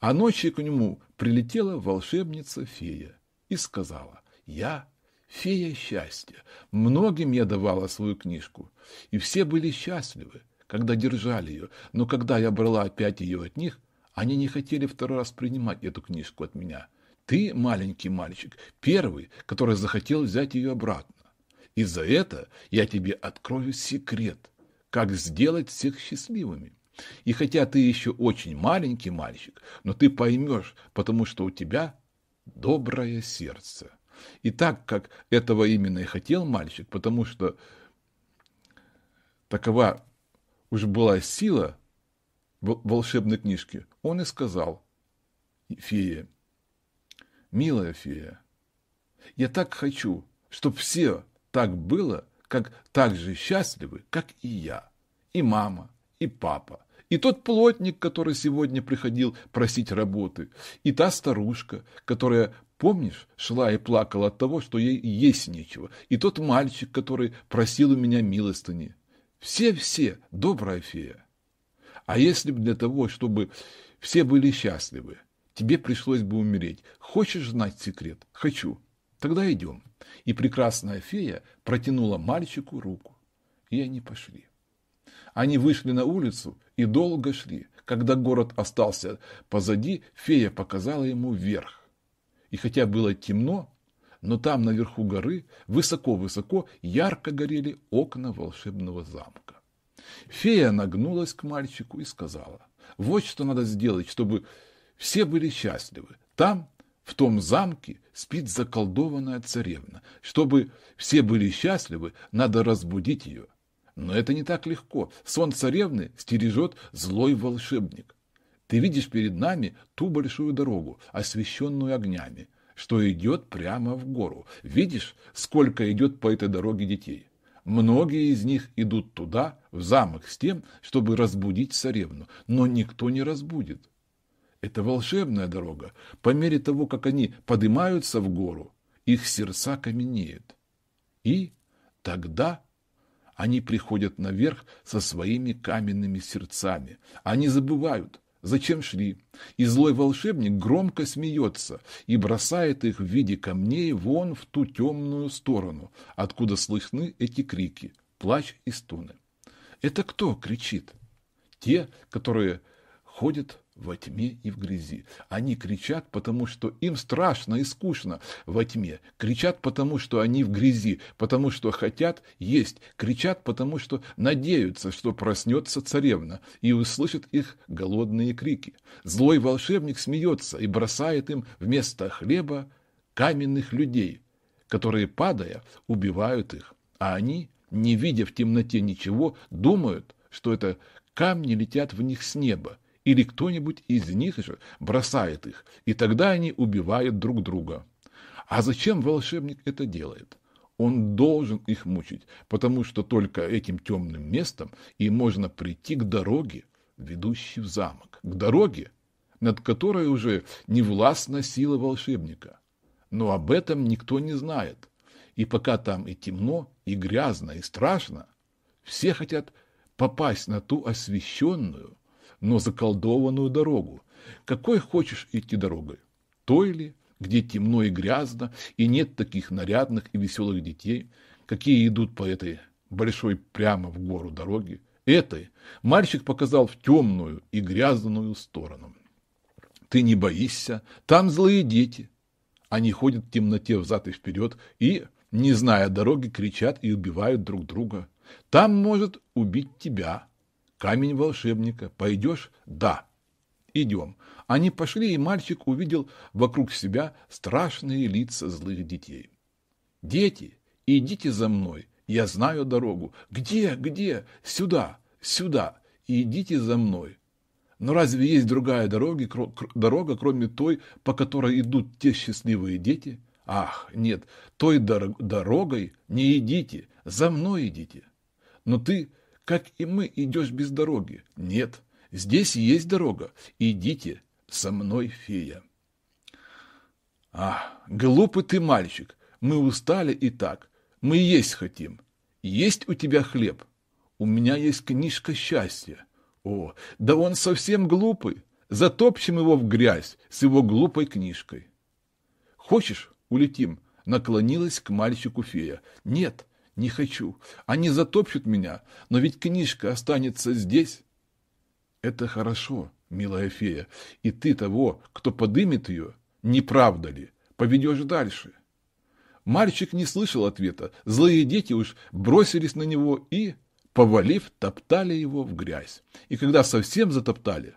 А ночью к нему прилетела волшебница-фея и сказала, «Я фея счастья. Многим я давала свою книжку, и все были счастливы, когда держали ее, но когда я брала опять ее от них, они не хотели второй раз принимать эту книжку от меня. Ты, маленький мальчик, первый, который захотел взять ее обратно. И за это я тебе открою секрет, как сделать всех счастливыми. И хотя ты еще очень маленький мальчик, но ты поймешь, потому что у тебя доброе сердце. И так как этого именно и хотел мальчик, потому что такова уж была сила волшебной книжки, он и сказал фее, милая фея, я так хочу, чтобы все так было, как так же счастливы, как и я, и мама, и папа, и тот плотник, который сегодня приходил просить работы, и та старушка, которая, помнишь, шла и плакала от того, что ей есть нечего, и тот мальчик, который просил у меня милостыни. Все-все, добрая фея. А если бы для того, чтобы все были счастливы, тебе пришлось бы умереть. Хочешь знать секрет? Хочу. Тогда идем. И прекрасная фея протянула мальчику руку, и они пошли. Они вышли на улицу и долго шли. Когда город остался позади, фея показала ему вверх. И хотя было темно, но там наверху горы высоко-высоко ярко горели окна волшебного замка. Фея нагнулась к мальчику и сказала, вот что надо сделать, чтобы все были счастливы. Там, в том замке, спит заколдованная царевна. Чтобы все были счастливы, надо разбудить ее. Но это не так легко. Сон царевны стережет злой волшебник. Ты видишь перед нами ту большую дорогу, освещенную огнями, что идет прямо в гору. Видишь, сколько идет по этой дороге детей? Многие из них идут туда, в замок, с тем, чтобы разбудить царевну, но никто не разбудит. Это волшебная дорога. По мере того, как они поднимаются в гору, их сердца каменеют. И тогда они приходят наверх со своими каменными сердцами. Они забывают, зачем шли. И злой волшебник громко смеется и бросает их в виде камней вон в ту темную сторону, откуда слышны эти крики, плач и стоны. Это кто кричит? Те, которые ходят во тьме и в грязи. Они кричат, потому что им страшно и скучно во тьме. Кричат, потому что они в грязи, потому что хотят есть. Кричат, потому что надеются, что проснется царевна и услышит их голодные крики. Злой волшебник смеется и бросает им вместо хлеба каменных людей, которые, падая, убивают их. А они, не видя в темноте ничего, думают, что это камни летят в них с неба или кто-нибудь из них еще бросает их, и тогда они убивают друг друга. А зачем волшебник это делает? Он должен их мучить, потому что только этим темным местом и можно прийти к дороге, ведущей в замок, к дороге, над которой уже не властна сила волшебника. Но об этом никто не знает. И пока там и темно, и грязно, и страшно, все хотят попасть на ту освещенную, но заколдованную дорогу. Какой хочешь идти дорогой? Той ли, где темно и грязно, и нет таких нарядных и веселых детей, какие идут по этой большой прямо в гору дороги? Этой мальчик показал в темную и грязную сторону. Ты не боишься, там злые дети. Они ходят в темноте взад и вперед и, не зная дороги, кричат и убивают друг друга. Там может убить тебя, камень волшебника. Пойдешь? Да. Идем. Они пошли, и мальчик увидел вокруг себя страшные лица злых детей. Дети, идите за мной, я знаю дорогу. Где, где? Сюда, сюда, идите за мной. Но разве есть другая дороги, кро, дорога, кроме той, по которой идут те счастливые дети? Ах, нет, той дор дорогой не идите, за мной идите. Но ты как и мы, идешь без дороги. Нет, здесь есть дорога. Идите со мной, фея. Ах, глупый ты мальчик, мы устали и так. Мы есть хотим. Есть у тебя хлеб. У меня есть книжка счастья. О, да он совсем глупый. Затопчем его в грязь с его глупой книжкой. Хочешь, улетим? Наклонилась к мальчику фея. Нет, не хочу. Они затопчут меня, но ведь книжка останется здесь. Это хорошо, милая фея, и ты того, кто подымет ее, не правда ли, поведешь дальше. Мальчик не слышал ответа, злые дети уж бросились на него и, повалив, топтали его в грязь. И когда совсем затоптали,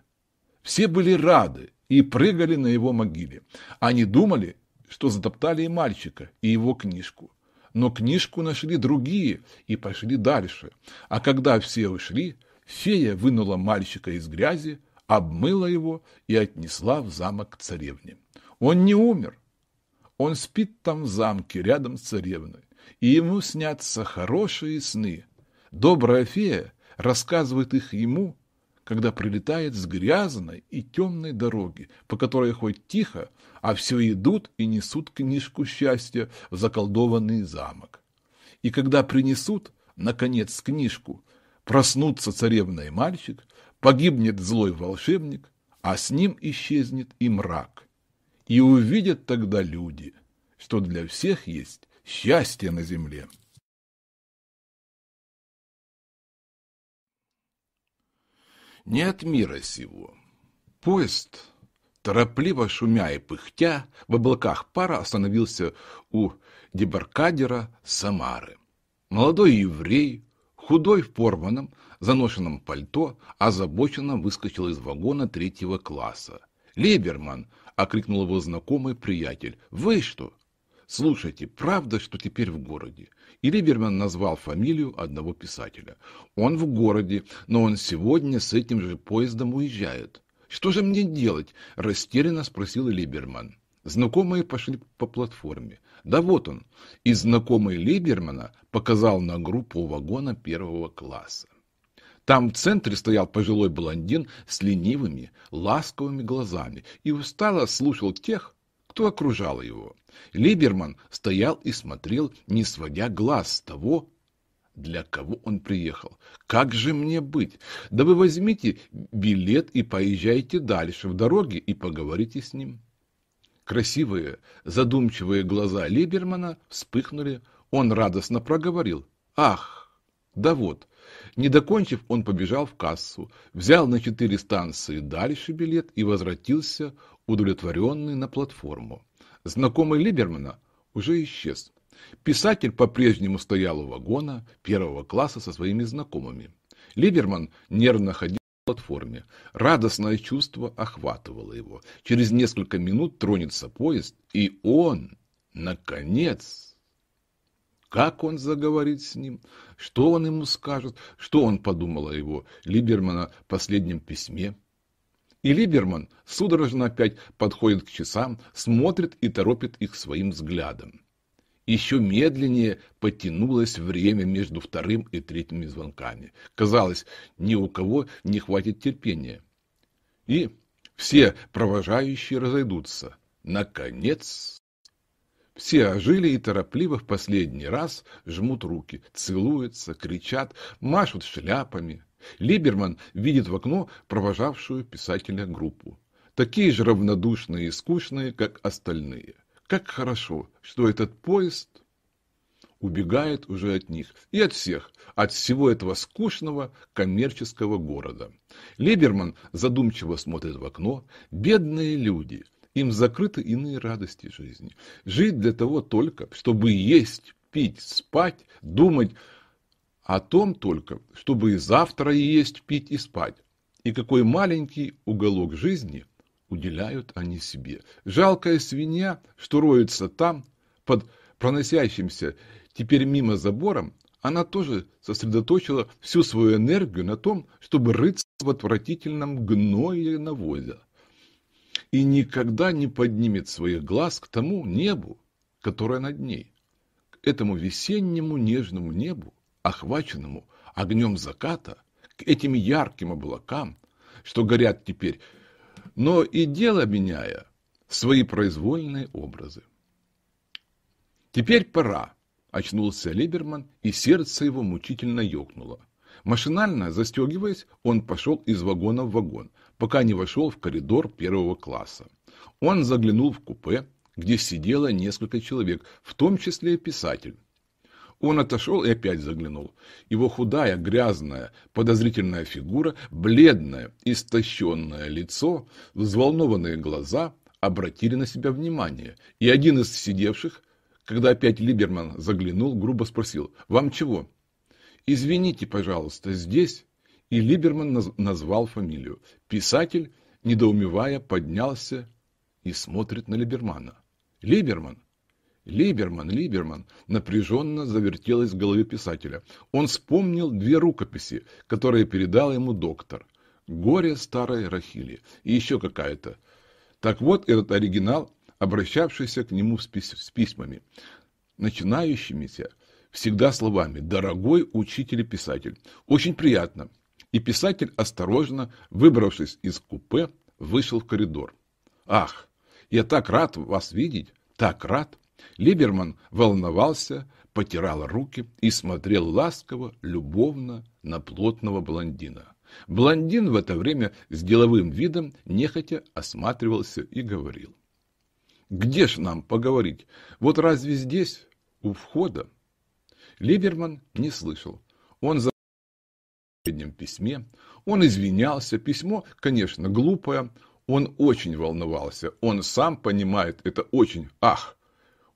все были рады и прыгали на его могиле. Они думали, что затоптали и мальчика, и его книжку но книжку нашли другие и пошли дальше. А когда все ушли, фея вынула мальчика из грязи, обмыла его и отнесла в замок царевне. Он не умер. Он спит там в замке рядом с царевной, и ему снятся хорошие сны. Добрая фея рассказывает их ему, когда прилетает с грязной и темной дороги, по которой хоть тихо, а все идут и несут книжку счастья в заколдованный замок. И когда принесут, наконец, книжку, проснутся царевна и мальчик, погибнет злой волшебник, а с ним исчезнет и мрак. И увидят тогда люди, что для всех есть счастье на земле. Не от мира сего. Поезд Торопливо шумя и пыхтя, в облаках пара остановился у дебаркадера Самары. Молодой еврей, худой в порванном, заношенном пальто, озабоченно выскочил из вагона третьего класса. «Либерман!» – окрикнул его знакомый приятель. «Вы что?» «Слушайте, правда, что теперь в городе?» И Либерман назвал фамилию одного писателя. «Он в городе, но он сегодня с этим же поездом уезжает». «Что же мне делать?» – растерянно спросил Либерман. Знакомые пошли по платформе. Да вот он. И знакомый Либермана показал на группу вагона первого класса. Там в центре стоял пожилой блондин с ленивыми, ласковыми глазами и устало слушал тех, кто окружал его. Либерман стоял и смотрел, не сводя глаз с того, для кого он приехал? Как же мне быть? Да вы возьмите билет и поезжайте дальше в дороге и поговорите с ним. Красивые, задумчивые глаза Либермана вспыхнули. Он радостно проговорил. Ах, да вот. Не докончив, он побежал в кассу, взял на четыре станции дальше билет и возвратился, удовлетворенный на платформу. Знакомый Либермана уже исчез. Писатель по-прежнему стоял у вагона первого класса со своими знакомыми. Либерман нервно ходил по платформе. Радостное чувство охватывало его. Через несколько минут тронется поезд, и он, наконец... Как он заговорит с ним? Что он ему скажет? Что он подумал о его Либермана последнем письме? И Либерман судорожно опять подходит к часам, смотрит и торопит их своим взглядом. Еще медленнее потянулось время между вторым и третьими звонками. Казалось, ни у кого не хватит терпения. И все провожающие разойдутся. Наконец! Все ожили и торопливо в последний раз жмут руки, целуются, кричат, машут шляпами. Либерман видит в окно провожавшую писателя группу. Такие же равнодушные и скучные, как остальные. Как хорошо, что этот поезд убегает уже от них и от всех, от всего этого скучного коммерческого города. Либерман задумчиво смотрит в окно. Бедные люди, им закрыты иные радости жизни. Жить для того только, чтобы есть, пить, спать, думать о том только, чтобы и завтра есть, пить и спать. И какой маленький уголок жизни – уделяют они себе. Жалкая свинья, что роется там, под проносящимся теперь мимо забором, она тоже сосредоточила всю свою энергию на том, чтобы рыться в отвратительном гное и навозе. И никогда не поднимет своих глаз к тому небу, которое над ней, к этому весеннему нежному небу, охваченному огнем заката, к этим ярким облакам, что горят теперь но и дело меняя свои произвольные образы. «Теперь пора», – очнулся Либерман, и сердце его мучительно ёкнуло. Машинально, застегиваясь, он пошел из вагона в вагон, пока не вошел в коридор первого класса. Он заглянул в купе, где сидело несколько человек, в том числе писатель. Он отошел и опять заглянул. Его худая, грязная, подозрительная фигура, бледное, истощенное лицо, взволнованные глаза обратили на себя внимание. И один из сидевших, когда опять Либерман заглянул, грубо спросил «Вам чего?» «Извините, пожалуйста, здесь?» И Либерман назвал фамилию. Писатель, недоумевая, поднялся и смотрит на Либермана. Либерман Либерман, Либерман, напряженно завертелось в голове писателя. Он вспомнил две рукописи, которые передал ему доктор. «Горе старой Рахили» и еще какая-то. Так вот, этот оригинал, обращавшийся к нему с, письмами, начинающимися всегда словами «дорогой учитель и писатель». Очень приятно. И писатель, осторожно, выбравшись из купе, вышел в коридор. «Ах, я так рад вас видеть, так рад!» Либерман волновался, потирал руки и смотрел ласково, любовно на плотного блондина. Блондин в это время с деловым видом нехотя осматривался и говорил. «Где ж нам поговорить? Вот разве здесь, у входа?» Либерман не слышал. Он за последнем письме. Он извинялся. Письмо, конечно, глупое. Он очень волновался. Он сам понимает это очень. Ах!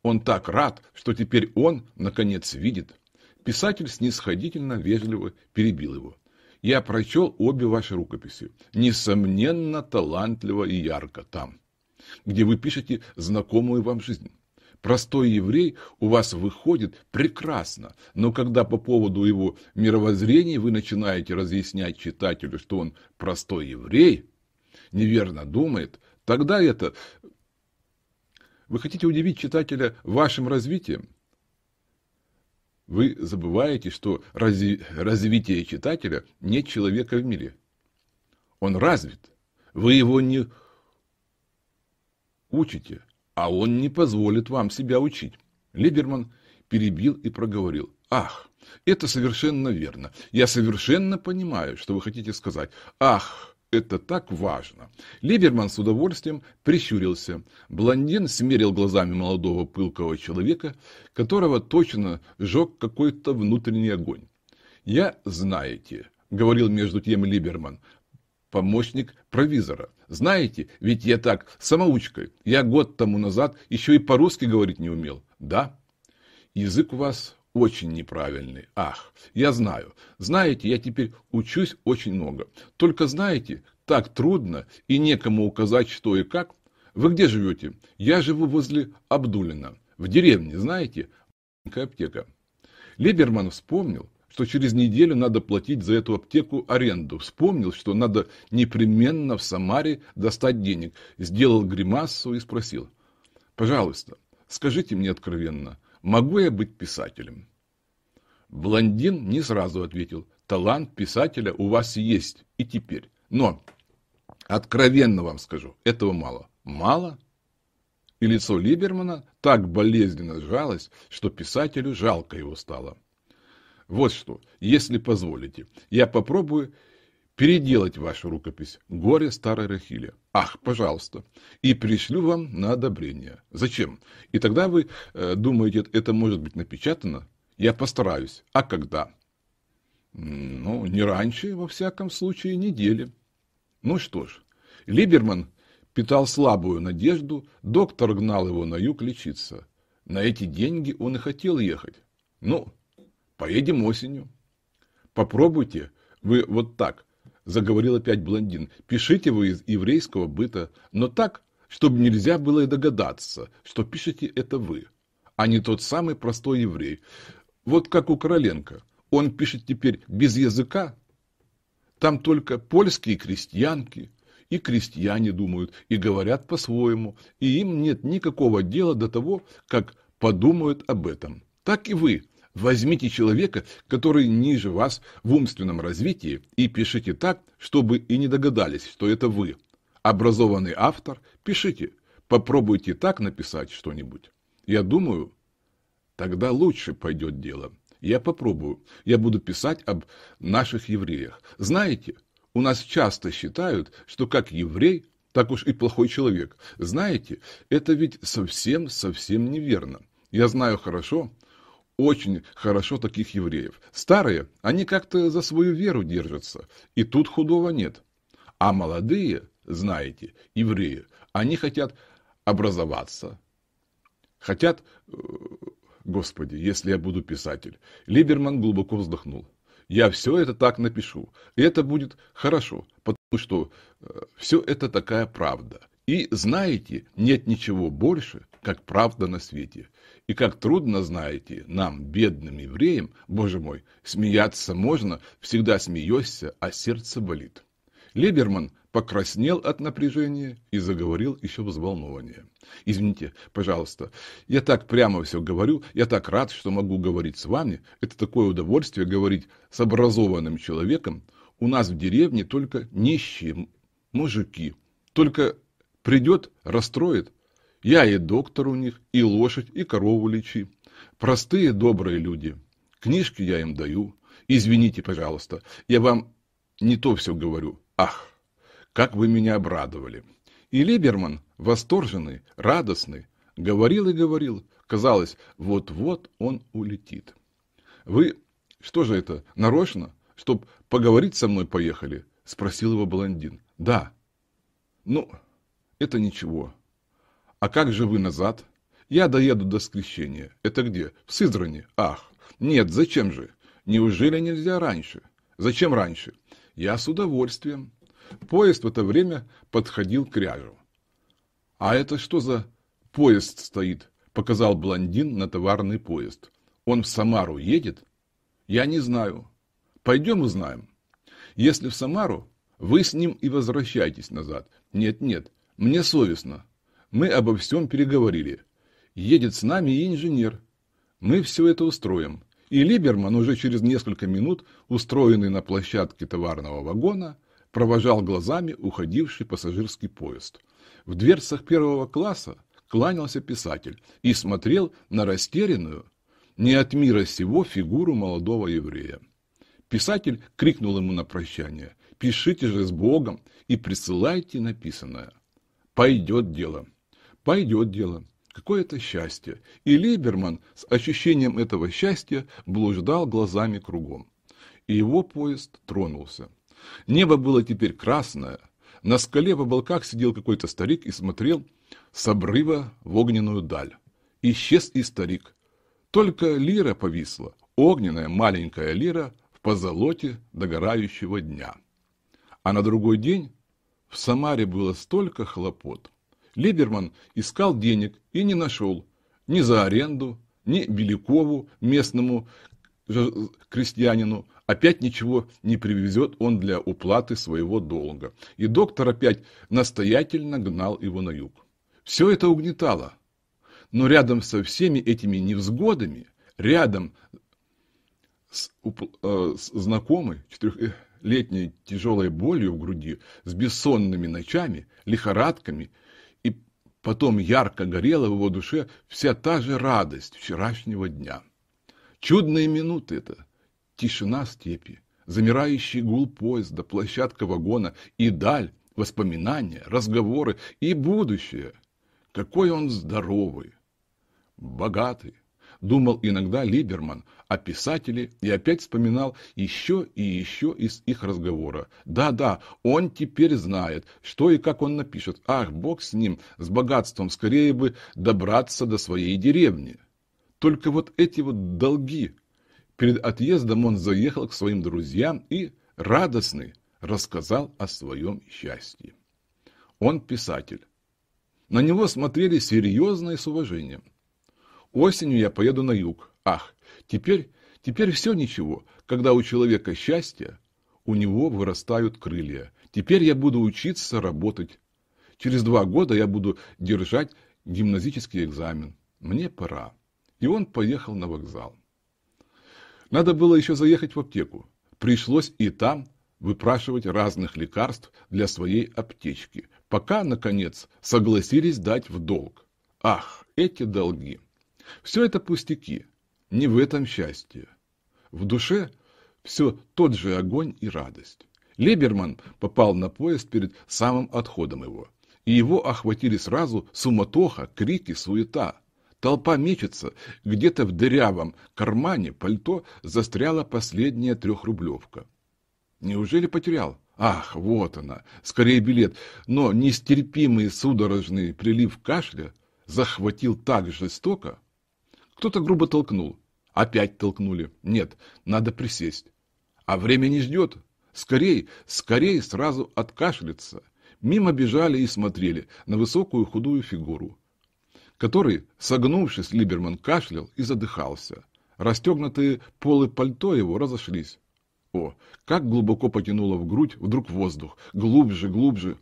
Он так рад, что теперь он, наконец, видит. Писатель снисходительно вежливо перебил его. Я прочел обе ваши рукописи. Несомненно, талантливо и ярко там, где вы пишете знакомую вам жизнь. Простой еврей у вас выходит прекрасно, но когда по поводу его мировоззрения вы начинаете разъяснять читателю, что он простой еврей, неверно думает, тогда это вы хотите удивить читателя вашим развитием? Вы забываете, что разви... развитие читателя нет человека в мире. Он развит. Вы его не учите, а он не позволит вам себя учить. Либерман перебил и проговорил. Ах, это совершенно верно. Я совершенно понимаю, что вы хотите сказать. Ах, это так важно. Либерман с удовольствием прищурился. Блондин смерил глазами молодого пылкого человека, которого точно жег какой-то внутренний огонь. «Я, знаете», — говорил между тем Либерман, помощник провизора. «Знаете, ведь я так, самоучкой. Я год тому назад еще и по-русски говорить не умел. Да? Язык у вас очень неправильный. Ах, я знаю. Знаете, я теперь учусь очень много. Только знаете, так трудно и некому указать, что и как. Вы где живете? Я живу возле Абдулина. В деревне, знаете, маленькая аптека. Либерман вспомнил, что через неделю надо платить за эту аптеку аренду. Вспомнил, что надо непременно в Самаре достать денег. Сделал гримасу и спросил. «Пожалуйста, скажите мне откровенно, «Могу я быть писателем?» Блондин не сразу ответил. «Талант писателя у вас есть и теперь. Но, откровенно вам скажу, этого мало». «Мало?» И лицо Либермана так болезненно сжалось, что писателю жалко его стало. «Вот что, если позволите, я попробую переделать вашу рукопись «Горе старой Рахили». Ах, пожалуйста. И пришлю вам на одобрение. Зачем? И тогда вы э, думаете, это может быть напечатано? Я постараюсь. А когда? Ну, не раньше, во всяком случае, недели. Ну что ж, Либерман питал слабую надежду, доктор гнал его на юг лечиться. На эти деньги он и хотел ехать. Ну, поедем осенью. Попробуйте вы вот так заговорил опять блондин, пишите вы из еврейского быта, но так, чтобы нельзя было и догадаться, что пишете это вы, а не тот самый простой еврей. Вот как у Короленко. Он пишет теперь без языка. Там только польские крестьянки и крестьяне думают, и говорят по-своему, и им нет никакого дела до того, как подумают об этом. Так и вы Возьмите человека, который ниже вас в умственном развитии, и пишите так, чтобы и не догадались, что это вы. Образованный автор, пишите. Попробуйте так написать что-нибудь. Я думаю, тогда лучше пойдет дело. Я попробую. Я буду писать об наших евреях. Знаете, у нас часто считают, что как еврей, так уж и плохой человек. Знаете, это ведь совсем-совсем неверно. Я знаю хорошо, очень хорошо таких евреев. Старые, они как-то за свою веру держатся, и тут худого нет. А молодые, знаете, евреи, они хотят образоваться. Хотят... Э, Господи, если я буду писатель. Либерман глубоко вздохнул. Я все это так напишу. И это будет хорошо, потому что э, все это такая правда. И знаете, нет ничего больше, как правда на свете. И как трудно, знаете, нам, бедным евреям, боже мой, смеяться можно, всегда смеешься, а сердце болит. Леберман покраснел от напряжения и заговорил еще взволнованнее. «Извините, пожалуйста, я так прямо все говорю, я так рад, что могу говорить с вами. Это такое удовольствие говорить с образованным человеком. У нас в деревне только нищие мужики, только Придет, расстроит. Я и доктор у них, и лошадь, и корову лечи. Простые добрые люди. Книжки я им даю. Извините, пожалуйста, я вам не то все говорю. Ах, как вы меня обрадовали. И Либерман, восторженный, радостный, говорил и говорил. Казалось, вот-вот он улетит. Вы, что же это, нарочно, чтоб поговорить со мной поехали? Спросил его блондин. Да. Ну, это ничего. А как же вы назад? Я доеду до скрещения. Это где? В Сызрани. Ах, нет, зачем же? Неужели нельзя раньше? Зачем раньше? Я с удовольствием. Поезд в это время подходил к ряжу. А это что за поезд стоит? Показал блондин на товарный поезд. Он в Самару едет? Я не знаю. Пойдем узнаем. Если в Самару, вы с ним и возвращайтесь назад. Нет, нет, мне совестно. Мы обо всем переговорили. Едет с нами и инженер. Мы все это устроим. И Либерман уже через несколько минут, устроенный на площадке товарного вагона, провожал глазами уходивший пассажирский поезд. В дверцах первого класса кланялся писатель и смотрел на растерянную, не от мира сего, фигуру молодого еврея. Писатель крикнул ему на прощание «Пишите же с Богом и присылайте написанное». Пойдет дело. Пойдет дело. Какое-то счастье. И Либерман с ощущением этого счастья блуждал глазами кругом. И его поезд тронулся. Небо было теперь красное. На скале в облаках сидел какой-то старик и смотрел с обрыва в огненную даль. Исчез и старик. Только лира повисла, огненная маленькая лира в позолоте догорающего дня. А на другой день в Самаре было столько хлопот. Либерман искал денег и не нашел. Ни за аренду, ни Белякову, местному э, крестьянину. Опять ничего не привезет он для уплаты своего долга. И доктор опять настоятельно гнал его на юг. Все это угнетало. Но рядом со всеми этими невзгодами, рядом с, э, с знакомой четырех э, летней тяжелой болью в груди, с бессонными ночами, лихорадками, и потом ярко горела в его душе вся та же радость вчерашнего дня. Чудные минуты это, тишина степи, замирающий гул поезда, площадка вагона и даль, воспоминания, разговоры и будущее. Какой он здоровый, богатый, думал иногда Либерман о писателе и опять вспоминал еще и еще из их разговора. Да-да, он теперь знает, что и как он напишет. Ах, бог с ним, с богатством, скорее бы добраться до своей деревни. Только вот эти вот долги. Перед отъездом он заехал к своим друзьям и, радостный, рассказал о своем счастье. Он писатель. На него смотрели серьезно и с уважением. Осенью я поеду на юг. Ах, теперь, теперь все ничего. Когда у человека счастье, у него вырастают крылья. Теперь я буду учиться работать. Через два года я буду держать гимназический экзамен. Мне пора. И он поехал на вокзал. Надо было еще заехать в аптеку. Пришлось и там выпрашивать разных лекарств для своей аптечки, пока, наконец, согласились дать в долг. Ах, эти долги! Все это пустяки, не в этом счастье. В душе все тот же огонь и радость. Леберман попал на поезд перед самым отходом его, и его охватили сразу суматоха, крики, суета. Толпа мечется, где-то в дырявом кармане пальто застряла последняя трехрублевка. Неужели потерял? Ах, вот она, скорее билет, но нестерпимый судорожный прилив кашля захватил так жестоко, кто-то грубо толкнул. Опять толкнули. Нет, надо присесть. А время не ждет. Скорей, скорей сразу откашляться. Мимо бежали и смотрели на высокую худую фигуру, который, согнувшись, Либерман кашлял и задыхался. Расстегнутые полы пальто его разошлись. О, как глубоко потянуло в грудь вдруг воздух. Глубже, глубже.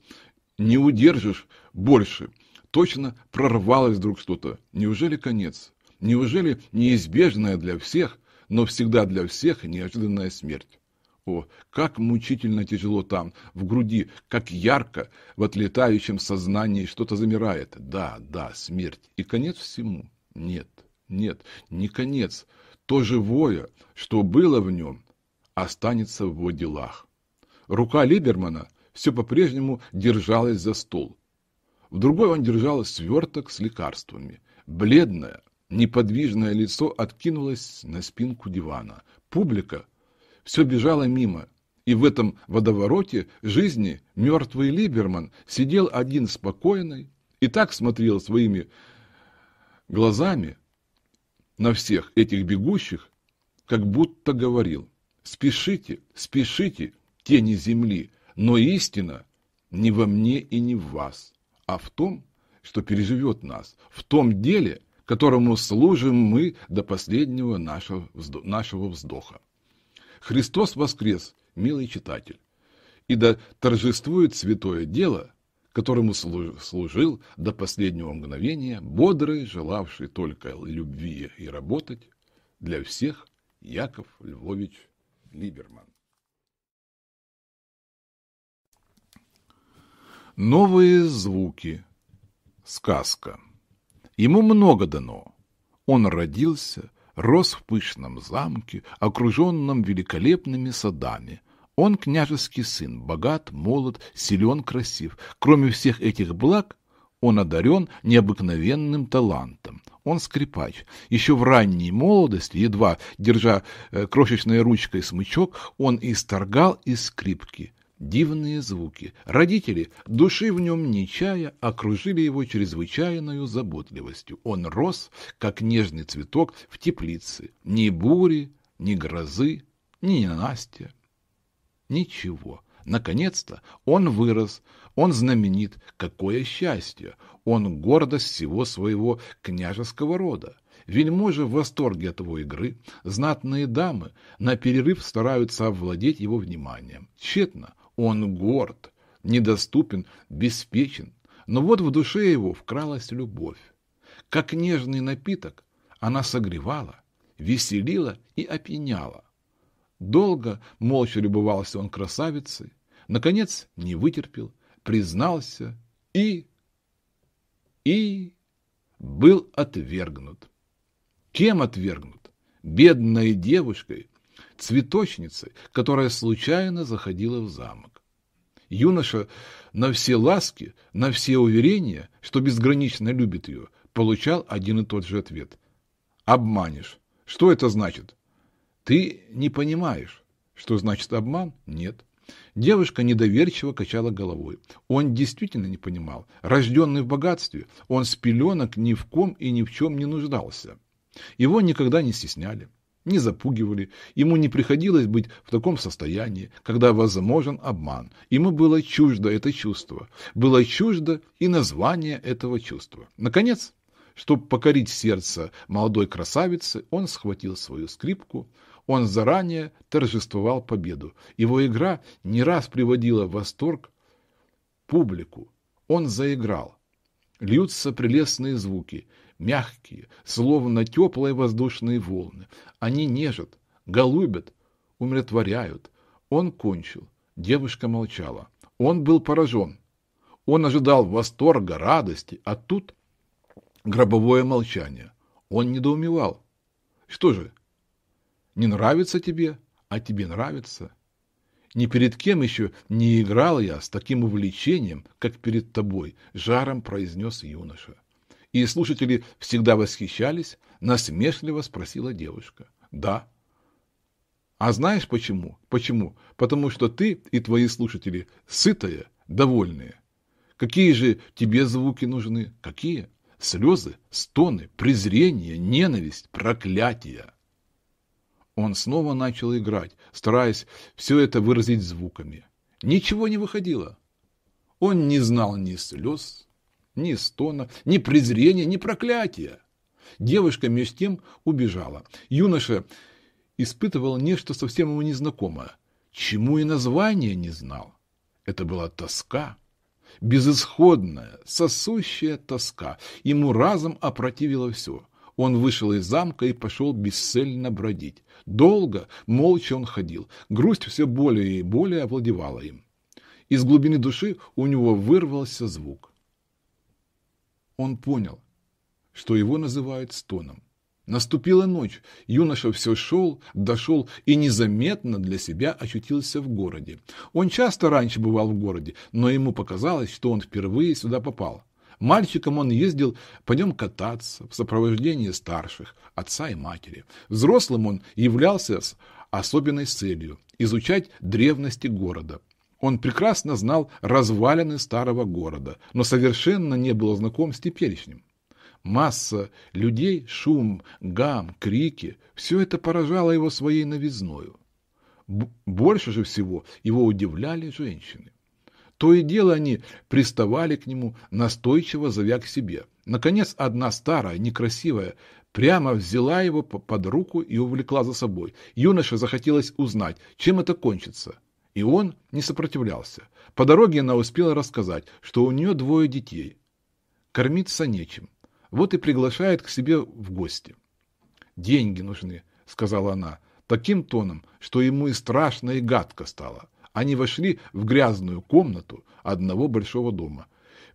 Не удержишь больше. Точно прорвалось вдруг что-то. Неужели конец? Неужели неизбежная для всех, но всегда для всех неожиданная смерть? О, как мучительно тяжело там, в груди, как ярко в отлетающем сознании что-то замирает. Да, да, смерть. И конец всему? Нет, нет, не конец. То живое, что было в нем, останется в его делах. Рука Либермана все по-прежнему держалась за стол. В другой он держал сверток с лекарствами. Бледная, Неподвижное лицо откинулось на спинку дивана. Публика все бежала мимо, и в этом водовороте жизни мертвый Либерман сидел один спокойный и так смотрел своими глазами на всех этих бегущих, как будто говорил «Спешите, спешите, тени земли, но истина не во мне и не в вас, а в том, что переживет нас, в том деле, которому служим мы до последнего нашего, нашего вздоха. Христос воскрес, милый читатель, и да торжествует святое дело, которому служил до последнего мгновения бодрый, желавший только любви и работать, для всех Яков Львович Либерман. Новые звуки. Сказка. Ему много дано. Он родился, рос в пышном замке, окруженном великолепными садами. Он княжеский сын, богат, молод, силен, красив. Кроме всех этих благ, он одарен необыкновенным талантом. Он скрипач. Еще в ранней молодости, едва держа э, крошечной ручкой смычок, он исторгал из скрипки дивные звуки. Родители, души в нем не чая, окружили а его чрезвычайною заботливостью. Он рос, как нежный цветок в теплице. Ни бури, ни грозы, ни Настя. Ничего. Наконец-то он вырос, он знаменит, какое счастье, он гордость всего своего княжеского рода. Вельможи в восторге от его игры, знатные дамы на перерыв стараются овладеть его вниманием. Тщетно, он горд, недоступен, беспечен, но вот в душе его вкралась любовь. Как нежный напиток она согревала, веселила и опьяняла. Долго молча любовался он красавицей, наконец не вытерпел, признался и... и... был отвергнут. Кем отвергнут? Бедной девушкой, цветочницы, которая случайно заходила в замок. Юноша на все ласки, на все уверения, что безгранично любит ее, получал один и тот же ответ. «Обманешь. Что это значит?» «Ты не понимаешь. Что значит обман? Нет». Девушка недоверчиво качала головой. Он действительно не понимал. Рожденный в богатстве, он с пеленок ни в ком и ни в чем не нуждался. Его никогда не стесняли не запугивали, ему не приходилось быть в таком состоянии, когда возможен обман. Ему было чуждо это чувство, было чуждо и название этого чувства. Наконец, чтобы покорить сердце молодой красавицы, он схватил свою скрипку, он заранее торжествовал победу. Его игра не раз приводила в восторг публику. Он заиграл. Льются прелестные звуки мягкие, словно теплые воздушные волны. Они нежат, голубят, умиротворяют. Он кончил. Девушка молчала. Он был поражен. Он ожидал восторга, радости, а тут гробовое молчание. Он недоумевал. Что же, не нравится тебе, а тебе нравится. Ни перед кем еще не играл я с таким увлечением, как перед тобой, жаром произнес юноша и слушатели всегда восхищались, насмешливо спросила девушка. Да. А знаешь почему? Почему? Потому что ты и твои слушатели сытые, довольные. Какие же тебе звуки нужны? Какие? Слезы, стоны, презрение, ненависть, проклятие. Он снова начал играть, стараясь все это выразить звуками. Ничего не выходило. Он не знал ни слез, ни стона, ни презрения, ни проклятия. Девушка между тем убежала. Юноша испытывал нечто совсем ему незнакомое, чему и название не знал. Это была тоска, безысходная, сосущая тоска. Ему разом опротивило все. Он вышел из замка и пошел бесцельно бродить. Долго, молча он ходил. Грусть все более и более овладевала им. Из глубины души у него вырвался звук. Он понял, что его называют стоном. Наступила ночь, юноша все шел, дошел и незаметно для себя очутился в городе. Он часто раньше бывал в городе, но ему показалось, что он впервые сюда попал. Мальчиком он ездил по нем кататься в сопровождении старших, отца и матери. Взрослым он являлся с особенной целью – изучать древности города – он прекрасно знал развалины старого города, но совершенно не был знаком с теперешним. Масса людей, шум, гам, крики – все это поражало его своей новизною. Больше же всего его удивляли женщины. То и дело они приставали к нему, настойчиво зовя к себе. Наконец, одна старая, некрасивая, прямо взяла его под руку и увлекла за собой. Юноше захотелось узнать, чем это кончится. И он не сопротивлялся. По дороге она успела рассказать, что у нее двое детей. Кормиться нечем. Вот и приглашает к себе в гости. «Деньги нужны», — сказала она, таким тоном, что ему и страшно, и гадко стало. Они вошли в грязную комнату одного большого дома.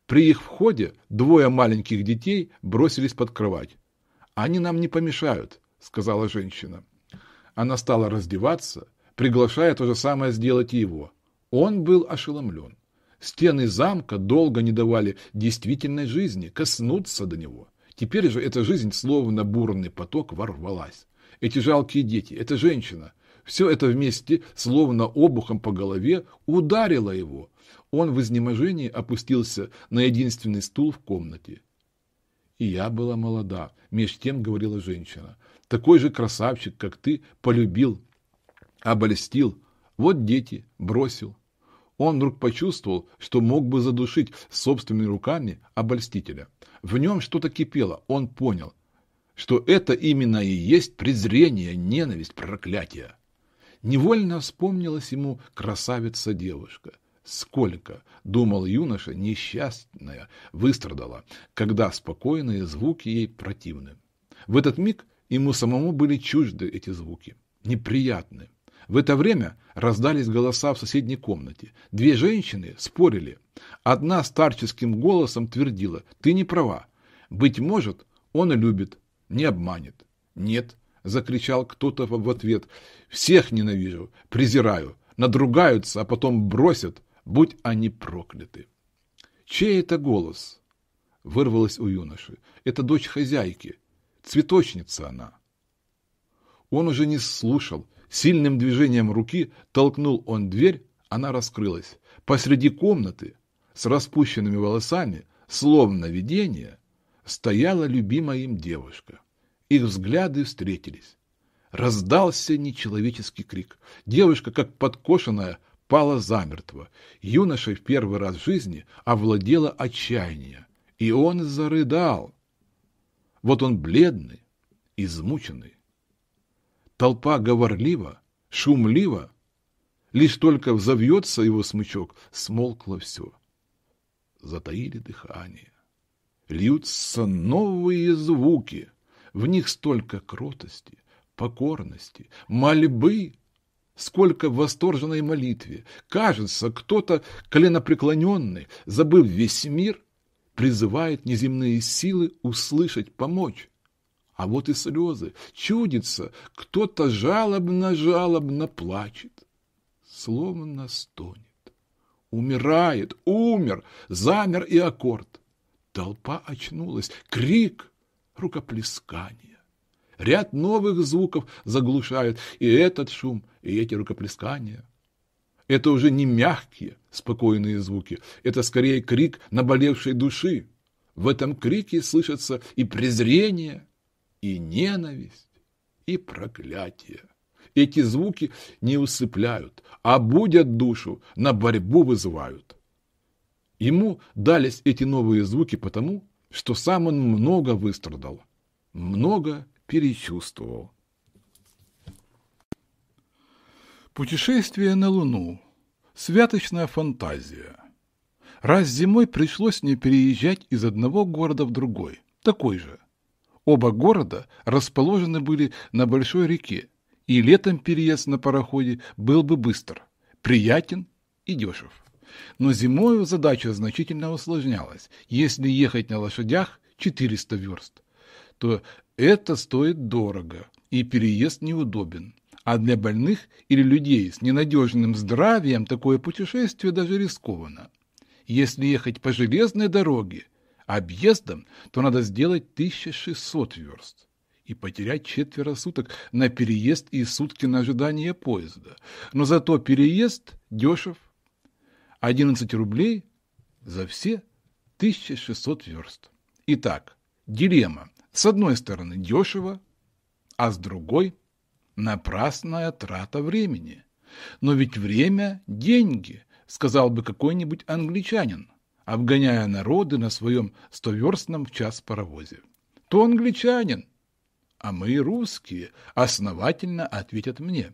При их входе двое маленьких детей бросились под кровать. «Они нам не помешают», — сказала женщина. Она стала раздеваться, приглашая то же самое сделать и его. Он был ошеломлен. Стены замка долго не давали действительной жизни коснуться до него. Теперь же эта жизнь словно бурный поток ворвалась. Эти жалкие дети, эта женщина, все это вместе, словно обухом по голове, ударило его. Он в изнеможении опустился на единственный стул в комнате. «И я была молода», — меж тем говорила женщина. «Такой же красавчик, как ты, полюбил обольстил, вот дети, бросил. Он вдруг почувствовал, что мог бы задушить собственными руками обольстителя. В нем что-то кипело, он понял, что это именно и есть презрение, ненависть, проклятие. Невольно вспомнилась ему красавица-девушка. Сколько, думал юноша, несчастная выстрадала, когда спокойные звуки ей противны. В этот миг ему самому были чужды эти звуки, неприятные. В это время раздались голоса в соседней комнате. Две женщины спорили. Одна старческим голосом твердила «Ты не права. Быть может, он любит, не обманет». «Нет», – закричал кто-то в ответ, – «всех ненавижу, презираю, надругаются, а потом бросят, будь они прокляты». «Чей это голос?» – вырвалось у юноши. «Это дочь хозяйки, цветочница она». Он уже не слушал, Сильным движением руки толкнул он дверь, она раскрылась. Посреди комнаты, с распущенными волосами, словно видение, стояла любимая им девушка. Их взгляды встретились. Раздался нечеловеческий крик. Девушка, как подкошенная, пала замертво. Юноша в первый раз в жизни овладела отчаяние, и он зарыдал. Вот он бледный, измученный, Толпа говорлива, шумлива. Лишь только взовьется его смычок, смолкло все. Затаили дыхание. Льются новые звуки. В них столько кротости, покорности, мольбы, сколько в восторженной молитве. Кажется, кто-то коленопреклоненный, забыв весь мир, призывает неземные силы услышать, помочь а вот и слезы. Чудится, кто-то жалобно-жалобно плачет, словно стонет. Умирает, умер, замер и аккорд. Толпа очнулась, крик, рукоплескание. Ряд новых звуков заглушает и этот шум, и эти рукоплескания. Это уже не мягкие, спокойные звуки, это скорее крик наболевшей души. В этом крике слышится и презрение, и ненависть, и проклятие. Эти звуки не усыпляют, а будят душу, на борьбу вызывают. Ему дались эти новые звуки потому, что сам он много выстрадал, много перечувствовал. Путешествие на Луну. Святочная фантазия. Раз зимой пришлось мне переезжать из одного города в другой, такой же, Оба города расположены были на большой реке, и летом переезд на пароходе был бы быстр, приятен и дешев. Но зимою задача значительно усложнялась. Если ехать на лошадях 400 верст, то это стоит дорого, и переезд неудобен. А для больных или людей с ненадежным здравием такое путешествие даже рискованно. Если ехать по железной дороге, объездом, то надо сделать 1600 верст и потерять четверо суток на переезд и сутки на ожидание поезда. Но зато переезд дешев. 11 рублей за все 1600 верст. Итак, дилемма. С одной стороны дешево, а с другой – напрасная трата времени. Но ведь время – деньги, сказал бы какой-нибудь англичанин обгоняя народы на своем стоверстном в час паровозе. То англичанин, а мы русские, основательно ответят мне.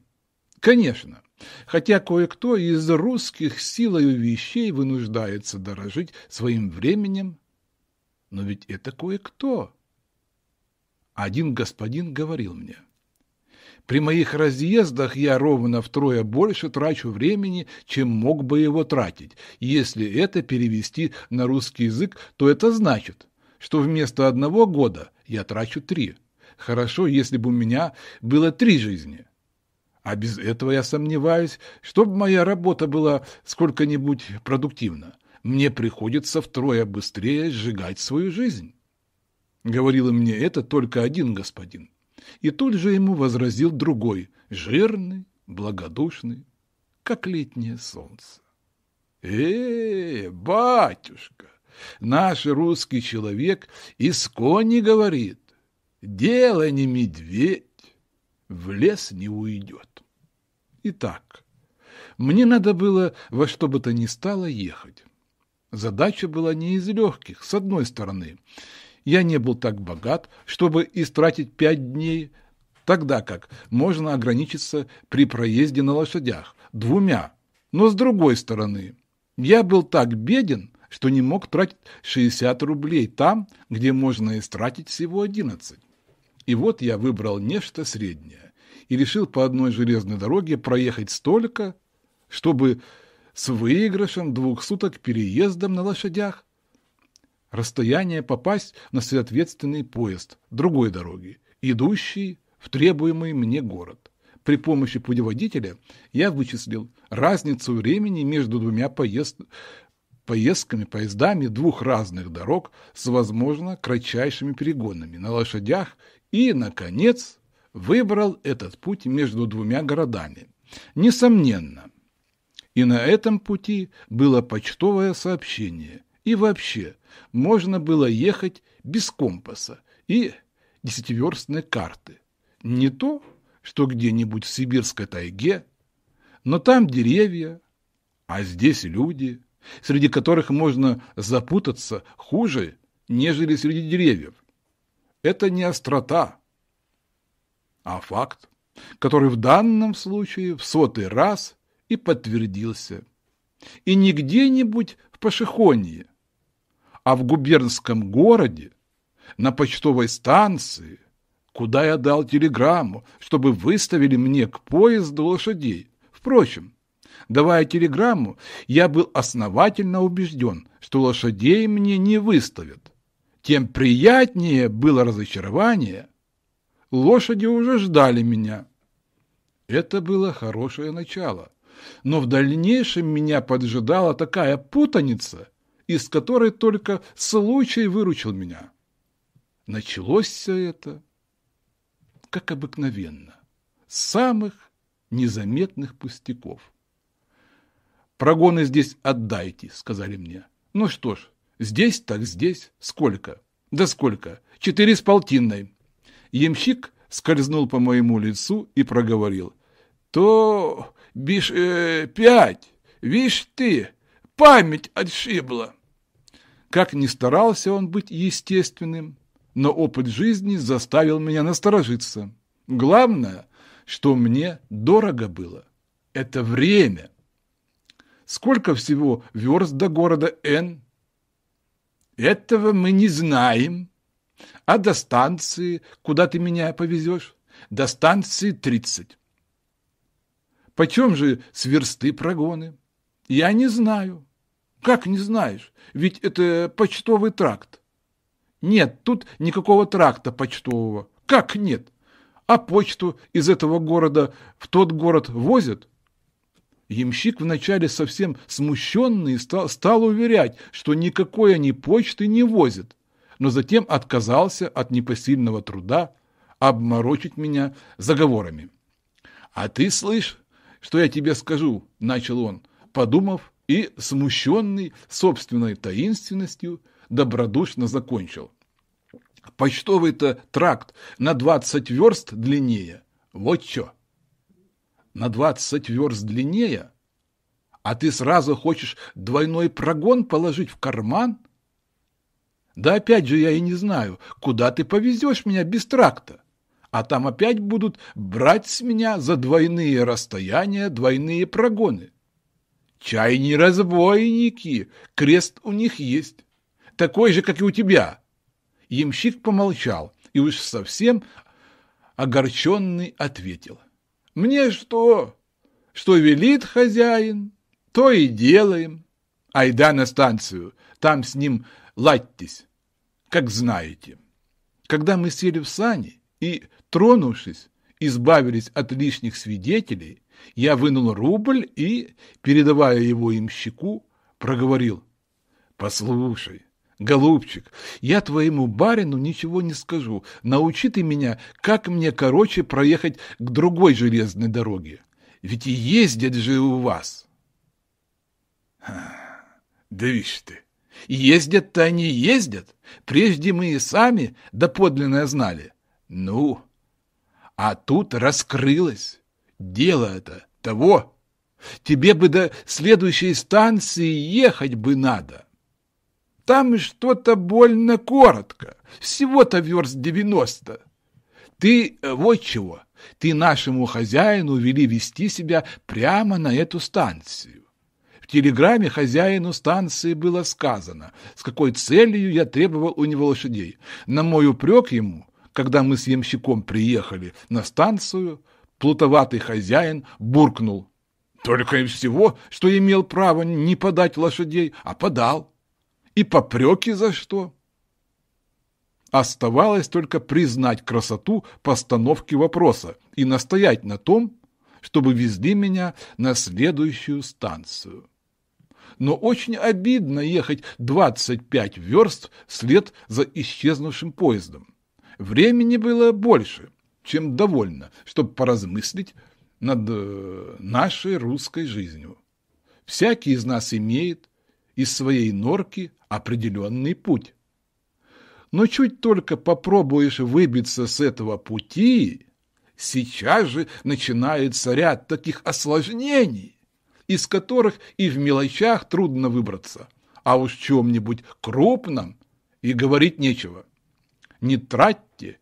Конечно, хотя кое-кто из русских силою вещей вынуждается дорожить своим временем, но ведь это кое-кто. Один господин говорил мне – при моих разъездах я ровно втрое больше трачу времени, чем мог бы его тратить. Если это перевести на русский язык, то это значит, что вместо одного года я трачу три. Хорошо, если бы у меня было три жизни. А без этого я сомневаюсь, чтобы моя работа была сколько-нибудь продуктивна. Мне приходится втрое быстрее сжигать свою жизнь. Говорил мне это только один господин. И тут же ему возразил другой, жирный, благодушный, как летнее солнце. «Э, -э батюшка, наш русский человек из кони говорит, дело не медведь, в лес не уйдет». Итак, мне надо было во что бы то ни стало ехать. Задача была не из легких, с одной стороны – я не был так богат, чтобы истратить пять дней, тогда как можно ограничиться при проезде на лошадях двумя. Но с другой стороны, я был так беден, что не мог тратить 60 рублей там, где можно истратить всего 11. И вот я выбрал нечто среднее и решил по одной железной дороге проехать столько, чтобы с выигрышем двух суток переездом на лошадях расстояние попасть на соответственный поезд другой дороги, идущий в требуемый мне город. При помощи путеводителя я вычислил разницу времени между двумя поезд... поездками, поездами двух разных дорог с, возможно, кратчайшими перегонами на лошадях и, наконец, выбрал этот путь между двумя городами. Несомненно, и на этом пути было почтовое сообщение – и вообще, можно было ехать без компаса и десятиверстной карты. Не то, что где-нибудь в сибирской тайге, но там деревья, а здесь люди, среди которых можно запутаться хуже, нежели среди деревьев. Это не острота, а факт, который в данном случае в сотый раз и подтвердился. И не где-нибудь в Пашихонии, а в губернском городе, на почтовой станции, куда я дал телеграмму, чтобы выставили мне к поезду лошадей. Впрочем, давая телеграмму, я был основательно убежден, что лошадей мне не выставят. Тем приятнее было разочарование. Лошади уже ждали меня. Это было хорошее начало. Но в дальнейшем меня поджидала такая путаница, из которой только случай выручил меня. Началось все это, как обыкновенно, с самых незаметных пустяков. «Прогоны здесь отдайте», — сказали мне. «Ну что ж, здесь так здесь. Сколько? Да сколько? Четыре с полтинной». Ямщик скользнул по моему лицу и проговорил. «То бишь э, пять, вишь ты, память отшибла». Как ни старался он быть естественным, но опыт жизни заставил меня насторожиться. Главное, что мне дорого было – это время. Сколько всего верст до города Н? Этого мы не знаем. А до станции, куда ты меня повезешь? До станции 30. Почем же сверсты прогоны? Я не знаю. Как не знаешь? Ведь это почтовый тракт. Нет, тут никакого тракта почтового. Как нет? А почту из этого города в тот город возят? Ямщик вначале совсем смущенный стал, стал уверять, что никакой они почты не возят, но затем отказался от непосильного труда обморочить меня заговорами. «А ты слышь, что я тебе скажу?» – начал он, подумав, и, смущенный собственной таинственностью, добродушно закончил. Почтовый-то тракт на двадцать верст длиннее. Вот чё. На двадцать верст длиннее? А ты сразу хочешь двойной прогон положить в карман? Да опять же я и не знаю, куда ты повезешь меня без тракта? А там опять будут брать с меня за двойные расстояния двойные прогоны. Чай не разбойники, крест у них есть, такой же, как и у тебя. Ямщик помолчал и уж совсем огорченный ответил. Мне что? Что велит хозяин, то и делаем. Айда на станцию, там с ним ладьтесь, как знаете. Когда мы сели в сани и, тронувшись, избавились от лишних свидетелей, я вынул рубль и, передавая его имщику, проговорил. «Послушай, голубчик, я твоему барину ничего не скажу. Научи ты меня, как мне короче проехать к другой железной дороге. Ведь и ездят же у вас». «Да видишь ты, ездят-то они ездят. Прежде мы и сами доподлинно знали. Ну, а тут раскрылось». Дело это того. Тебе бы до следующей станции ехать бы надо. Там что-то больно коротко, всего-то верст девяносто. Ты э, вот чего, ты нашему хозяину вели вести себя прямо на эту станцию. В телеграмме хозяину станции было сказано, с какой целью я требовал у него лошадей. На мой упрек ему, когда мы с ямщиком приехали на станцию, плутоватый хозяин буркнул. Только и всего, что имел право не подать лошадей, а подал. И попреки за что? Оставалось только признать красоту постановки вопроса и настоять на том, чтобы везли меня на следующую станцию. Но очень обидно ехать 25 верст вслед за исчезнувшим поездом. Времени было больше – чем довольно, чтобы поразмыслить над э, нашей русской жизнью. Всякий из нас имеет из своей норки определенный путь. Но чуть только попробуешь выбиться с этого пути, сейчас же начинается ряд таких осложнений, из которых и в мелочах трудно выбраться, а уж чем-нибудь крупном и говорить нечего. Не тратьте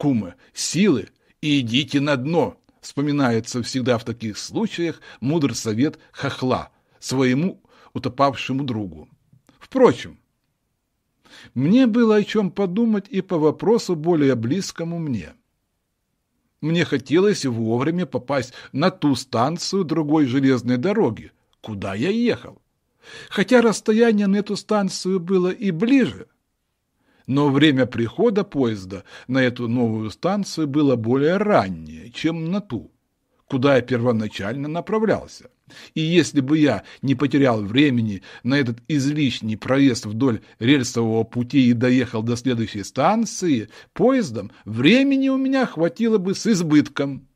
кума, силы и идите на дно, вспоминается всегда в таких случаях мудр совет хохла своему утопавшему другу. Впрочем, мне было о чем подумать и по вопросу более близкому мне. Мне хотелось вовремя попасть на ту станцию другой железной дороги, куда я ехал. Хотя расстояние на эту станцию было и ближе – но время прихода поезда на эту новую станцию было более раннее, чем на ту, куда я первоначально направлялся. И если бы я не потерял времени на этот излишний проезд вдоль рельсового пути и доехал до следующей станции поездом, времени у меня хватило бы с избытком.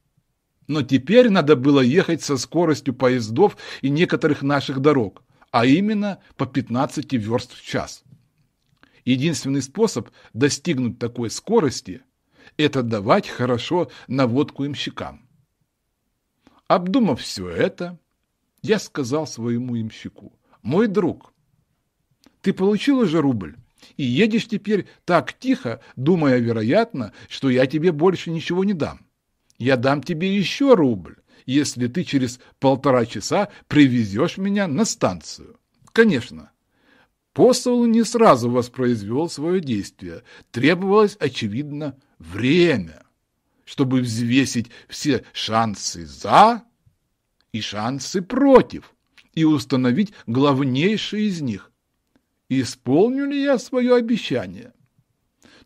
Но теперь надо было ехать со скоростью поездов и некоторых наших дорог, а именно по 15 верст в час. Единственный способ достигнуть такой скорости – это давать хорошо наводку имщикам. Обдумав все это, я сказал своему имщику, «Мой друг, ты получил уже рубль?» И едешь теперь так тихо, думая, вероятно, что я тебе больше ничего не дам. Я дам тебе еще рубль, если ты через полтора часа привезешь меня на станцию. Конечно, Постол не сразу воспроизвел свое действие. Требовалось, очевидно, время, чтобы взвесить все шансы «за» и шансы «против» и установить главнейшие из них. Исполню ли я свое обещание?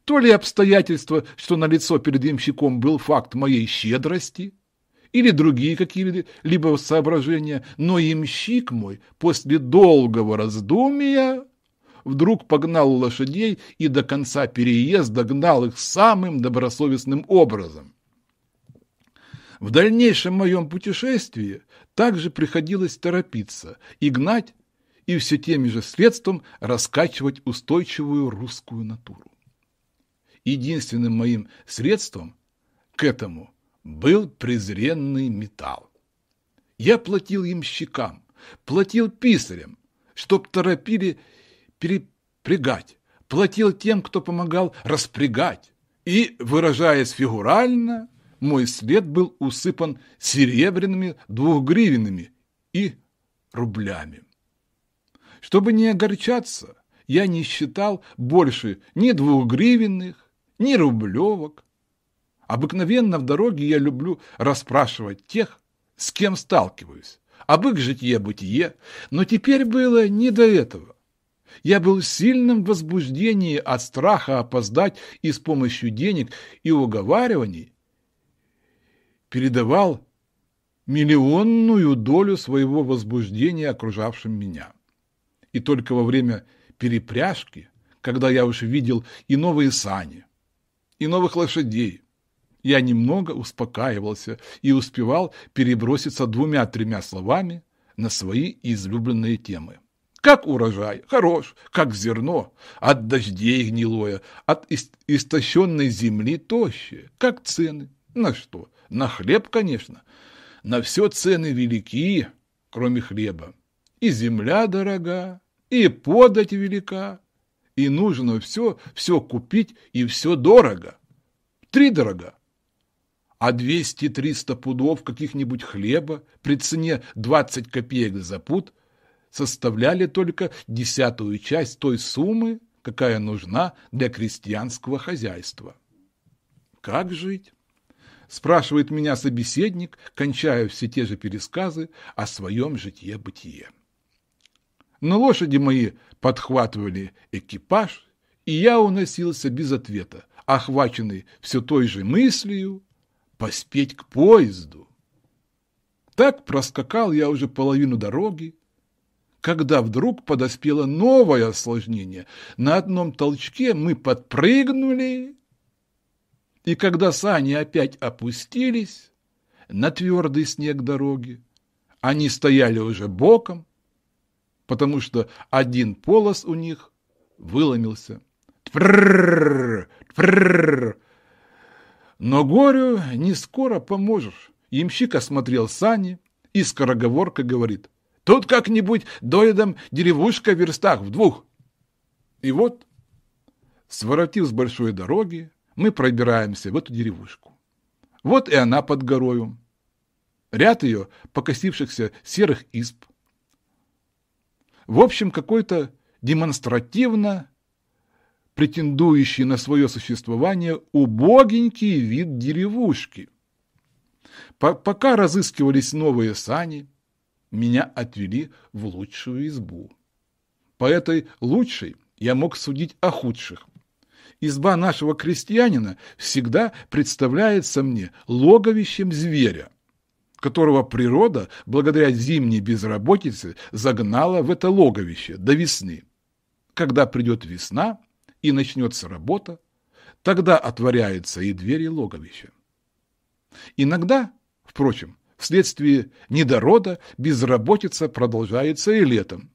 То ли обстоятельство, что на лицо перед имщиком был факт моей щедрости – или другие какие-либо соображения, но имщик мой после долгого раздумия вдруг погнал лошадей и до конца переезда гнал их самым добросовестным образом. В дальнейшем моем путешествии также приходилось торопиться и гнать, и все теми же средством раскачивать устойчивую русскую натуру. Единственным моим средством к этому был презренный металл. Я платил им щекам, платил писарям, чтоб торопили перепрягать, платил тем, кто помогал распрягать. И, выражаясь фигурально, мой след был усыпан серебряными двухгривенными и рублями. Чтобы не огорчаться, я не считал больше ни двухгривенных, ни рублевок. Обыкновенно в дороге я люблю расспрашивать тех, с кем сталкиваюсь, об их житье-бытие, но теперь было не до этого. Я был в сильном возбуждении от страха опоздать и с помощью денег и уговариваний передавал миллионную долю своего возбуждения окружавшим меня. И только во время перепряжки, когда я уже видел и новые сани, и новых лошадей, я немного успокаивался и успевал переброситься двумя-тремя словами на свои излюбленные темы. Как урожай? Хорош, как зерно. От дождей гнилое, от истощенной земли тоще. Как цены? На что? На хлеб, конечно. На все цены велики, кроме хлеба. И земля дорога, и подать велика, и нужно все, все купить, и все дорого. Три дорого. А 200-300 пудов каких-нибудь хлеба при цене 20 копеек за пуд составляли только десятую часть той суммы, какая нужна для крестьянского хозяйства. Как жить? Спрашивает меня собеседник, кончая все те же пересказы о своем житье-бытие. Но лошади мои подхватывали экипаж, и я уносился без ответа, охваченный все той же мыслью поспеть к поезду. Так проскакал я уже половину дороги, когда вдруг подоспело новое осложнение. На одном толчке мы подпрыгнули, и когда сани опять опустились на твердый снег дороги, они стояли уже боком, потому что один полос у них выломился. Тпррррр, тпррррр. Но горю не скоро поможешь. Ямщик осмотрел сани и скороговоркой говорит. Тут как-нибудь доедом деревушка в верстах в двух. И вот, своротив с большой дороги, мы пробираемся в эту деревушку. Вот и она под горою. Ряд ее покосившихся серых исп. В общем, какой-то демонстративно претендующий на свое существование убогенький вид деревушки. Пока разыскивались новые сани – меня отвели в лучшую избу. По этой лучшей я мог судить о худших. Изба нашего крестьянина всегда представляется мне логовищем зверя, которого природа, благодаря зимней безработице, загнала в это логовище до весны. Когда придет весна и начнется работа, тогда отворяются и двери логовища. Иногда, впрочем, Вследствие недорода безработица продолжается и летом.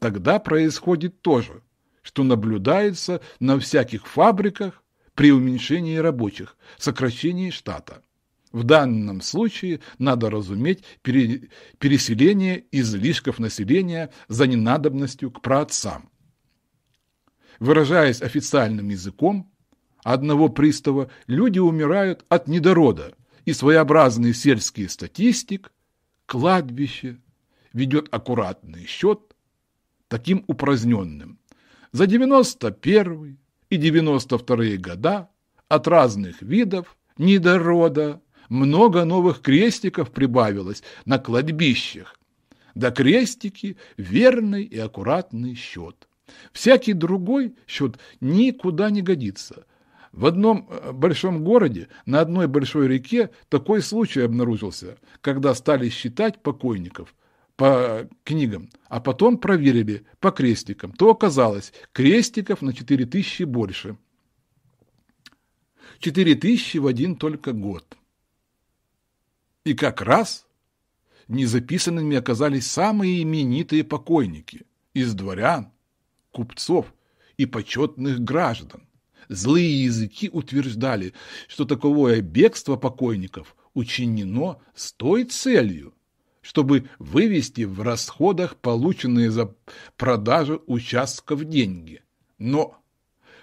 Тогда происходит то же, что наблюдается на всяких фабриках при уменьшении рабочих, сокращении штата. В данном случае надо разуметь переселение излишков населения за ненадобностью к праотцам. Выражаясь официальным языком, одного пристава люди умирают от недорода – и своеобразный сельский статистик, кладбище ведет аккуратный счет таким упраздненным. За 91 и 92 года от разных видов недорода много новых крестиков прибавилось на кладбищах. Да крестики – верный и аккуратный счет. Всякий другой счет никуда не годится – в одном э, большом городе на одной большой реке такой случай обнаружился, когда стали считать покойников по книгам, а потом проверили по крестикам, то оказалось крестиков на 4000 больше. 4000 в один только год. И как раз незаписанными оказались самые именитые покойники из дворян, купцов и почетных граждан. Злые языки утверждали, что таковое бегство покойников учинено с той целью, чтобы вывести в расходах полученные за продажу участков деньги. Но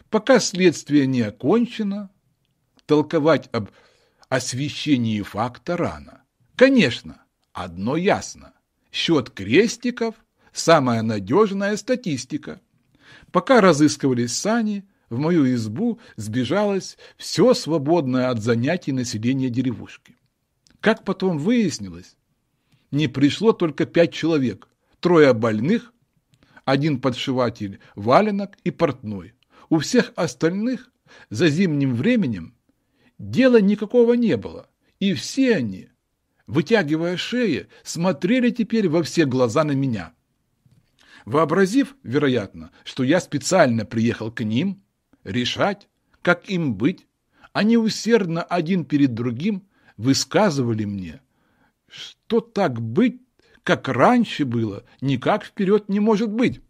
пока следствие не окончено, толковать об освещении факта рано. Конечно, одно ясно. Счет крестиков – самая надежная статистика. Пока разыскивались сани, в мою избу сбежалось все свободное от занятий население деревушки. Как потом выяснилось, не пришло только пять человек, трое больных, один подшиватель валенок и портной. У всех остальных за зимним временем дела никакого не было, и все они, вытягивая шеи, смотрели теперь во все глаза на меня. Вообразив, вероятно, что я специально приехал к ним, решать, как им быть, они усердно один перед другим высказывали мне, что так быть, как раньше было, никак вперед не может быть.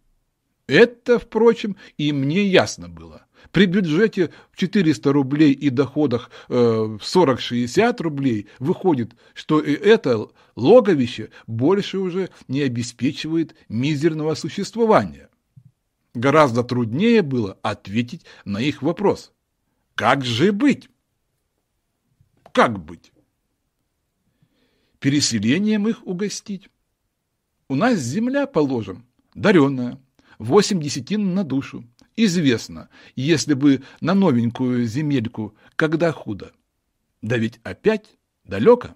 Это, впрочем, и мне ясно было. При бюджете в 400 рублей и доходах э, 40-60 рублей выходит, что и это логовище больше уже не обеспечивает мизерного существования. Гораздо труднее было ответить на их вопрос. Как же быть? Как быть? Переселением их угостить. У нас земля, положим, даренная, восемь десятин на душу. Известно, если бы на новенькую земельку, когда худо. Да ведь опять далеко.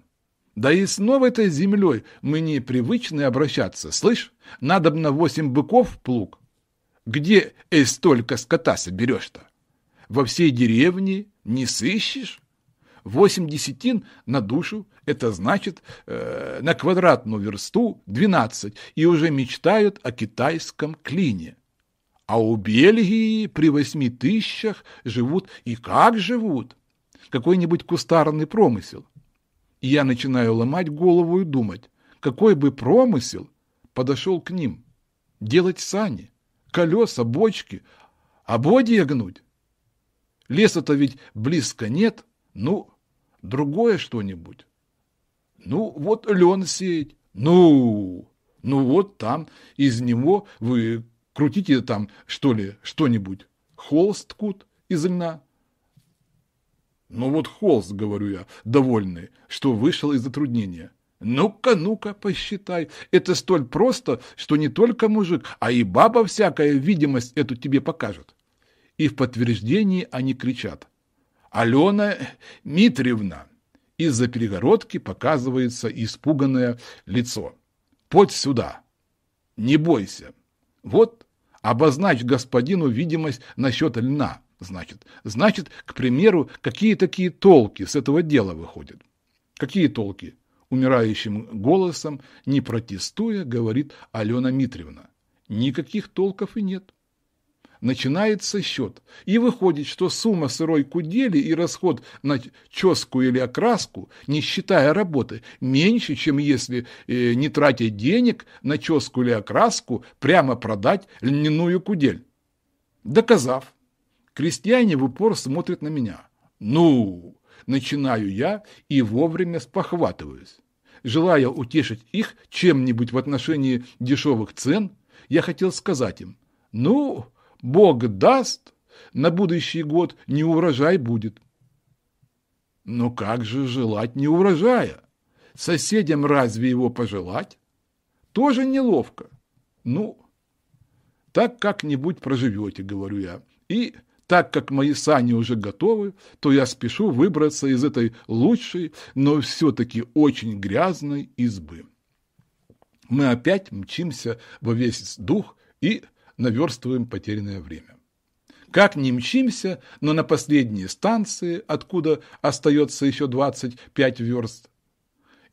Да и с новой-то землей мы не привычны обращаться, слышь? надо бы на восемь быков плуг, где э столько скота соберешь-то? Во всей деревне не сыщешь? Восемь десятин на душу, это значит э, на квадратную версту двенадцать, и уже мечтают о китайском клине. А у Бельгии при восьми тысячах живут и как живут? Какой-нибудь кустарный промысел. И я начинаю ломать голову и думать, какой бы промысел подошел к ним. Делать сани колеса, бочки, ободья а гнуть. Леса-то ведь близко нет, ну, другое что-нибудь. Ну, вот лен сеять, ну, ну вот там из него вы крутите там, что ли, что-нибудь. Холст кут из льна. Ну вот холст, говорю я, довольный, что вышел из затруднения. Ну-ка, ну-ка, посчитай. Это столь просто, что не только мужик, а и баба всякая видимость эту тебе покажет. И в подтверждении они кричат. Алена Митревна. Из-за перегородки показывается испуганное лицо. Подь сюда. Не бойся. Вот, обозначь господину видимость насчет льна, значит. Значит, к примеру, какие такие толки с этого дела выходят. Какие толки? умирающим голосом, не протестуя, говорит Алена Митриевна. Никаких толков и нет. Начинается счет, и выходит, что сумма сырой кудели и расход на ческу или окраску, не считая работы, меньше, чем если э, не тратя денег на ческу или окраску, прямо продать льняную кудель. Доказав, крестьяне в упор смотрят на меня. «Ну, начинаю я и вовремя спохватываюсь. Желая утешить их чем-нибудь в отношении дешевых цен, я хотел сказать им, ну, Бог даст, на будущий год не урожай будет. Но как же желать не урожая? Соседям разве его пожелать? Тоже неловко. Ну, так как-нибудь проживете, говорю я, и так как мои сани уже готовы, то я спешу выбраться из этой лучшей, но все-таки очень грязной избы. Мы опять мчимся во весь дух и наверстываем потерянное время. Как не мчимся, но на последней станции, откуда остается еще 25 верст,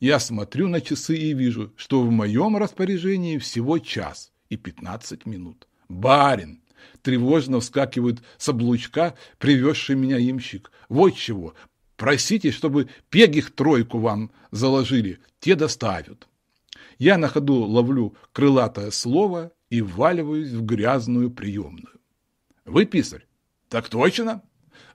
я смотрю на часы и вижу, что в моем распоряжении всего час и 15 минут. Барин, тревожно вскакивают с облучка, привезший меня имщик. Вот чего, просите, чтобы пегих тройку вам заложили, те доставят. Я на ходу ловлю крылатое слово и вваливаюсь в грязную приемную. Вы писарь? Так точно.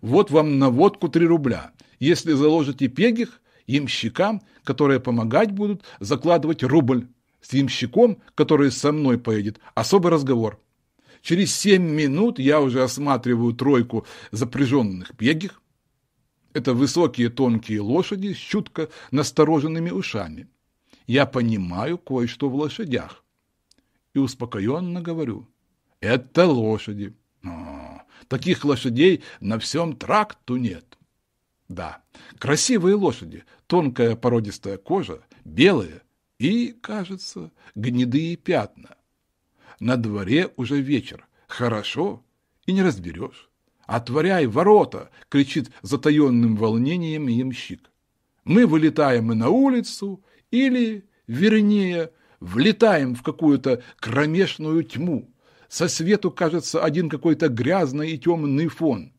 Вот вам на водку три рубля. Если заложите пегих, имщикам, которые помогать будут, закладывать рубль. С имщиком, который со мной поедет, особый разговор. Через семь минут я уже осматриваю тройку запряженных бегих. Это высокие тонкие лошади с чутко настороженными ушами. Я понимаю кое-что в лошадях. И успокоенно говорю, это лошади. Но а, таких лошадей на всем тракту нет. Да, красивые лошади, тонкая породистая кожа, белые и, кажется, гнедые пятна. На дворе уже вечер. Хорошо, и не разберешь. «Отворяй ворота!» – кричит затаенным волнением ямщик. Мы вылетаем на улицу, или, вернее, влетаем в какую-то кромешную тьму. Со свету кажется один какой-то грязный и темный фон.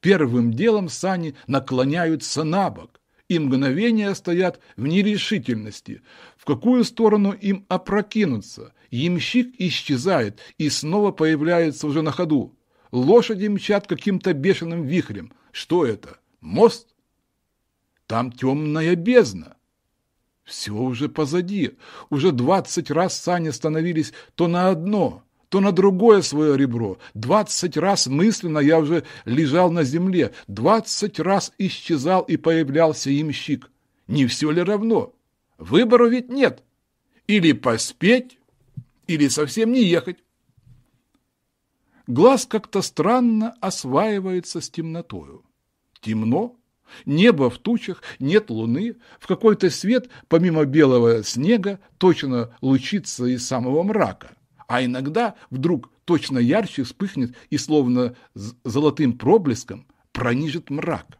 Первым делом сани наклоняются на бок, и мгновения стоят в нерешительности, в какую сторону им опрокинуться, Ямщик исчезает и снова появляется уже на ходу. Лошади мчат каким-то бешеным вихрем. Что это? Мост? Там темная бездна. Все уже позади. Уже двадцать раз сани становились то на одно, то на другое свое ребро. Двадцать раз мысленно я уже лежал на земле. Двадцать раз исчезал и появлялся ямщик. Не все ли равно? Выбора ведь нет. Или поспеть, или совсем не ехать. Глаз как-то странно осваивается с темнотою. Темно, небо в тучах, нет луны, в какой-то свет, помимо белого снега, точно лучится из самого мрака. А иногда вдруг точно ярче вспыхнет и словно золотым проблеском пронижит мрак.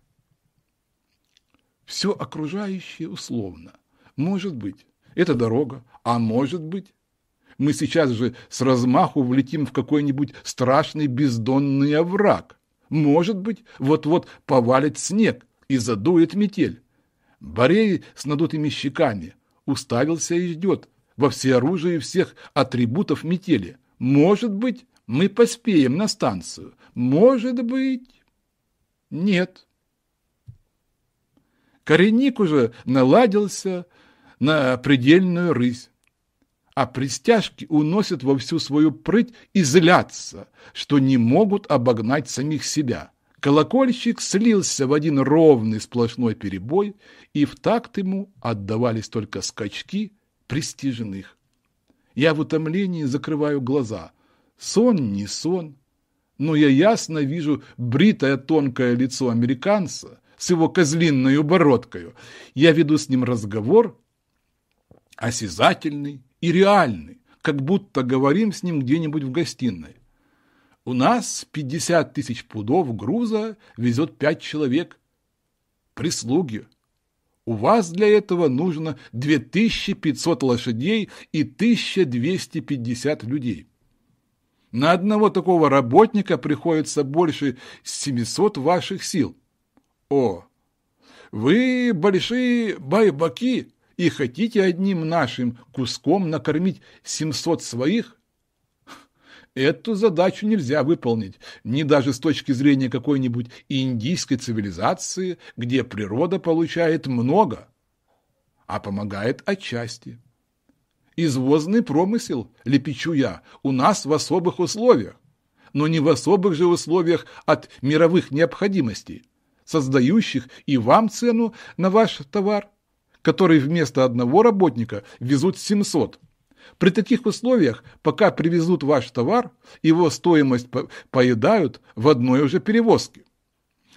Все окружающее условно. Может быть, это дорога, а может быть, мы сейчас же с размаху влетим в какой-нибудь страшный бездонный овраг. Может быть, вот-вот повалит снег и задует метель. Борей с надутыми щеками уставился и ждет во всеоружии всех атрибутов метели. Может быть, мы поспеем на станцию. Может быть, нет. Коренник уже наладился на предельную рысь а пристяжки уносят во всю свою прыть и злятся, что не могут обогнать самих себя. Колокольщик слился в один ровный сплошной перебой, и в такт ему отдавались только скачки пристиженных. Я в утомлении закрываю глаза. Сон не сон, но я ясно вижу бритое тонкое лицо американца с его козлинной бородкою. Я веду с ним разговор, осязательный и реальны, как будто говорим с ним где-нибудь в гостиной. У нас 50 тысяч пудов груза везет 5 человек. Прислуги. У вас для этого нужно 2500 лошадей и 1250 людей. На одного такого работника приходится больше 700 ваших сил. О, вы большие байбаки! и хотите одним нашим куском накормить 700 своих? Эту задачу нельзя выполнить, ни даже с точки зрения какой-нибудь индийской цивилизации, где природа получает много, а помогает отчасти. Извозный промысел, лепечу я, у нас в особых условиях, но не в особых же условиях от мировых необходимостей, создающих и вам цену на ваш товар, которые вместо одного работника везут 700. При таких условиях, пока привезут ваш товар, его стоимость поедают в одной уже перевозке.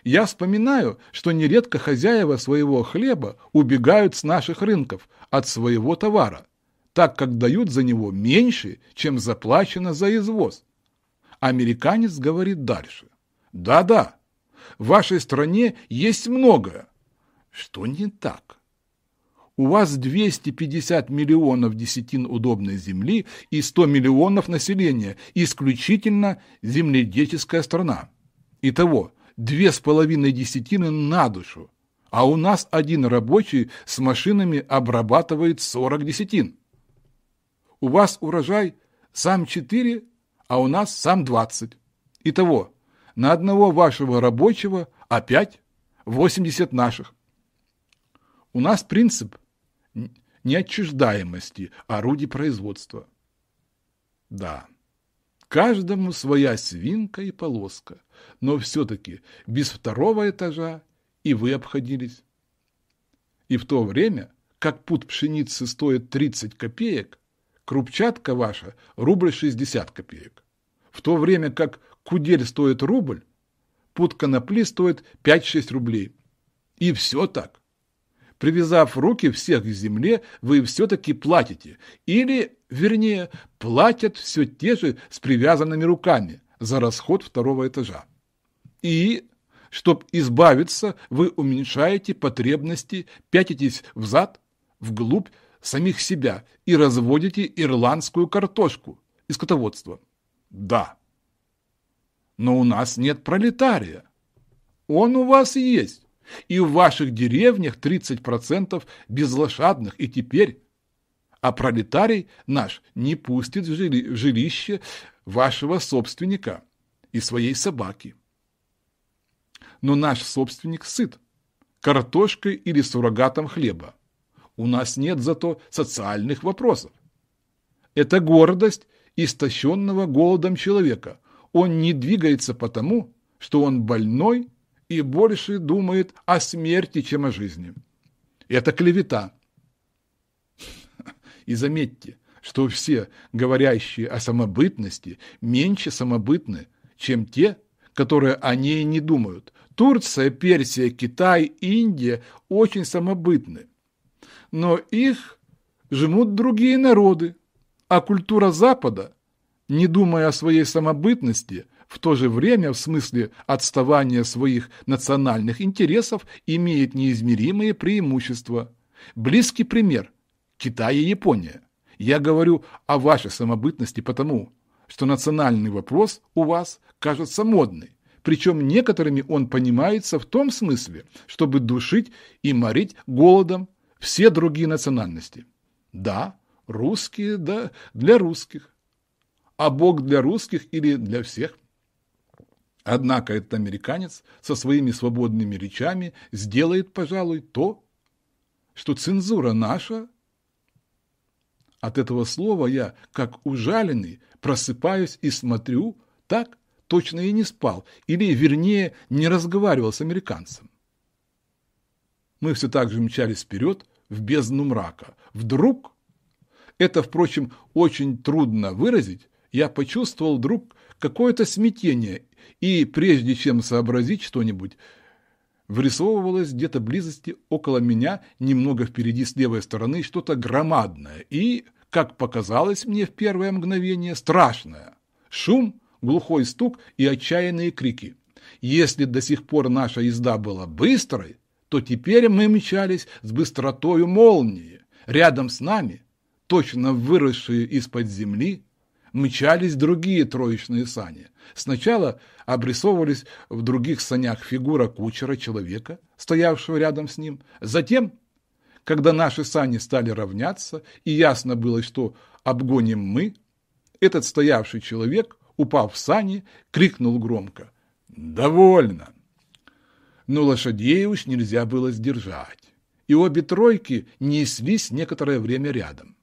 Я вспоминаю, что нередко хозяева своего хлеба убегают с наших рынков от своего товара, так как дают за него меньше, чем заплачено за извоз. Американец говорит дальше. Да-да, в вашей стране есть многое. Что не так? У вас 250 миллионов десятин удобной земли и 100 миллионов населения, исключительно земледельческая страна. Итого, две с половиной десятины на душу, а у нас один рабочий с машинами обрабатывает 40 десятин. У вас урожай сам 4, а у нас сам 20. Итого, на одного вашего рабочего опять 80 наших. У нас принцип неотчуждаемости а орудий производства. Да, каждому своя свинка и полоска, но все-таки без второго этажа и вы обходились. И в то время, как пуд пшеницы стоит 30 копеек, крупчатка ваша рубль 60 копеек. В то время как кудель стоит рубль, пуд конопли стоит 5-6 рублей. И все так. Привязав руки всех к земле, вы все-таки платите. Или, вернее, платят все те же с привязанными руками за расход второго этажа. И, чтобы избавиться, вы уменьшаете потребности, пятитесь взад, вглубь самих себя и разводите ирландскую картошку и скотоводство. Да. Но у нас нет пролетария. Он у вас есть. И в ваших деревнях 30% безлошадных, и теперь... А пролетарий наш не пустит в жилище вашего собственника и своей собаки. Но наш собственник сыт картошкой или суррогатом хлеба. У нас нет зато социальных вопросов. Это гордость истощенного голодом человека. Он не двигается потому, что он больной и больше думает о смерти, чем о жизни. Это клевета. И заметьте, что все, говорящие о самобытности, меньше самобытны, чем те, которые о ней не думают. Турция, Персия, Китай, Индия очень самобытны. Но их жмут другие народы, а культура Запада, не думая о своей самобытности – в то же время в смысле отставания своих национальных интересов имеет неизмеримые преимущества. Близкий пример – Китай и Япония. Я говорю о вашей самобытности потому, что национальный вопрос у вас кажется модный, причем некоторыми он понимается в том смысле, чтобы душить и морить голодом все другие национальности. Да, русские да, для русских, а Бог для русских или для всех – Однако этот американец со своими свободными речами сделает, пожалуй, то, что цензура наша. От этого слова я, как ужаленный, просыпаюсь и смотрю, так точно и не спал, или, вернее, не разговаривал с американцем. Мы все так же мчались вперед в бездну мрака. Вдруг, это, впрочем, очень трудно выразить, я почувствовал вдруг, какое-то смятение, и прежде чем сообразить что-нибудь, вырисовывалось где-то близости около меня, немного впереди с левой стороны, что-то громадное и, как показалось мне в первое мгновение, страшное. Шум, глухой стук и отчаянные крики. Если до сих пор наша езда была быстрой, то теперь мы мчались с быстротою молнии. Рядом с нами, точно выросшие из-под земли, мчались другие троечные сани. Сначала обрисовывались в других санях фигура кучера человека, стоявшего рядом с ним. Затем, когда наши сани стали равняться, и ясно было, что обгоним мы, этот стоявший человек, упав в сани, крикнул громко «Довольно!». Но лошадей уж нельзя было сдержать, и обе тройки неслись некоторое время рядом.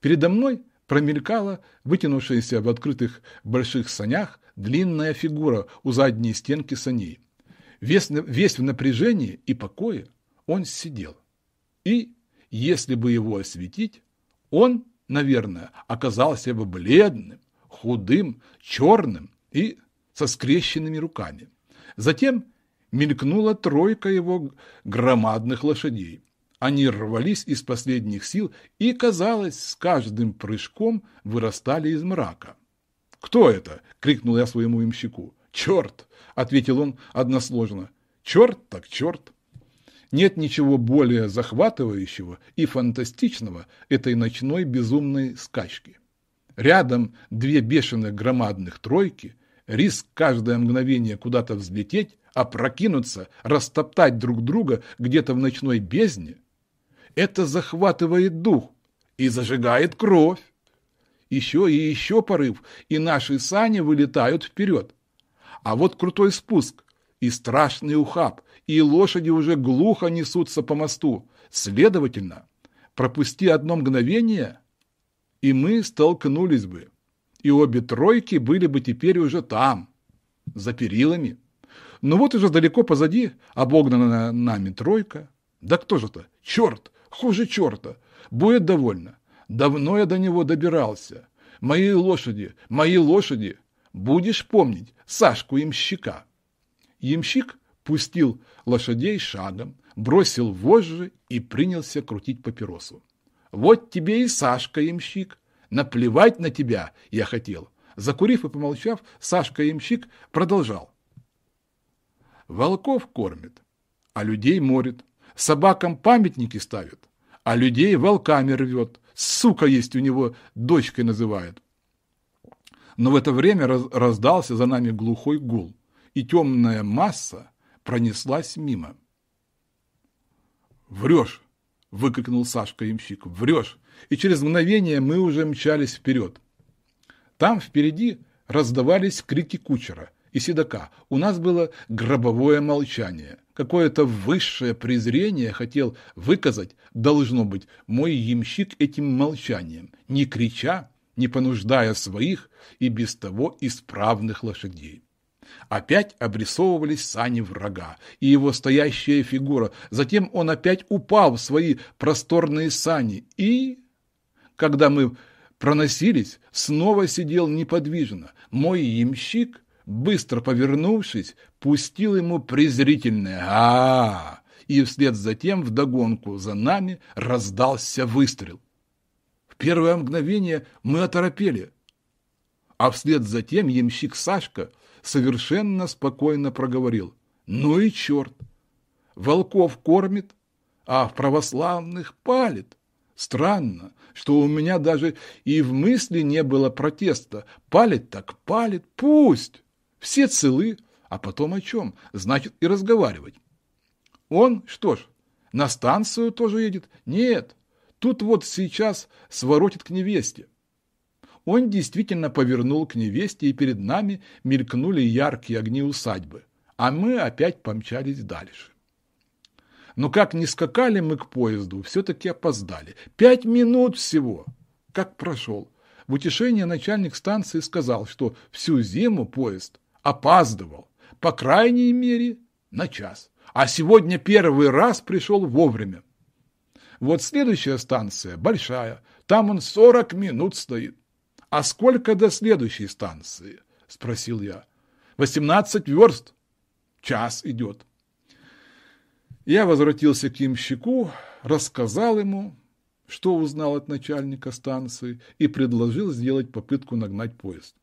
Передо мной промелькала вытянувшаяся в открытых больших санях длинная фигура у задней стенки саней. Весь, весь в напряжении и покое он сидел. И, если бы его осветить, он, наверное, оказался бы бледным, худым, черным и со скрещенными руками. Затем мелькнула тройка его громадных лошадей, они рвались из последних сил и, казалось, с каждым прыжком вырастали из мрака. «Кто это?» – крикнул я своему имщику. «Черт!» – ответил он односложно. «Черт так черт!» Нет ничего более захватывающего и фантастичного этой ночной безумной скачки. Рядом две бешеных громадных тройки, риск каждое мгновение куда-то взлететь, опрокинуться, растоптать друг друга где-то в ночной бездне – это захватывает дух и зажигает кровь. Еще и еще порыв, и наши сани вылетают вперед. А вот крутой спуск, и страшный ухаб, и лошади уже глухо несутся по мосту. Следовательно, пропусти одно мгновение, и мы столкнулись бы. И обе тройки были бы теперь уже там, за перилами. Но ну вот уже далеко позади обогнана нами тройка. Да кто же то? Черт! Хуже черта. Будет довольно. Давно я до него добирался. Мои лошади, мои лошади. Будешь помнить Сашку Имщика. Ямщик пустил лошадей шагом, бросил вожжи и принялся крутить папиросу. Вот тебе и Сашка Имщик. Наплевать на тебя я хотел. Закурив и помолчав, Сашка Имщик продолжал. Волков кормит, а людей морит собакам памятники ставит, а людей волками рвет, сука есть у него, дочкой называет. Но в это время раздался за нами глухой гул, и темная масса пронеслась мимо. «Врешь!» – выкрикнул Сашка Имщик, «Врешь!» И через мгновение мы уже мчались вперед. Там впереди раздавались крики кучера – и Седока, у нас было гробовое молчание. Какое-то высшее презрение хотел выказать, должно быть, мой ямщик этим молчанием, не крича, не понуждая своих и без того исправных лошадей. Опять обрисовывались сани врага и его стоящая фигура. Затем он опять упал в свои просторные сани и... Когда мы проносились, снова сидел неподвижно. Мой ямщик быстро повернувшись, пустил ему презрительное а, -а, -а и вслед за тем вдогонку за нами раздался выстрел. В первое мгновение мы оторопели, а вслед за тем ямщик Сашка совершенно спокойно проговорил. «Ну и черт! Волков кормит, а в православных палит. Странно, что у меня даже и в мысли не было протеста. Палит так палит, пусть!» Все целы, а потом о чем? Значит, и разговаривать. Он, что ж, на станцию тоже едет? Нет, тут вот сейчас своротит к невесте. Он действительно повернул к невесте, и перед нами мелькнули яркие огни усадьбы, а мы опять помчались дальше. Но как не скакали мы к поезду, все-таки опоздали. Пять минут всего. Как прошел. В утешение начальник станции сказал, что всю зиму поезд опаздывал, по крайней мере, на час. А сегодня первый раз пришел вовремя. Вот следующая станция, большая, там он 40 минут стоит. А сколько до следующей станции? Спросил я. 18 верст. Час идет. Я возвратился к имщику, рассказал ему, что узнал от начальника станции, и предложил сделать попытку нагнать поезд.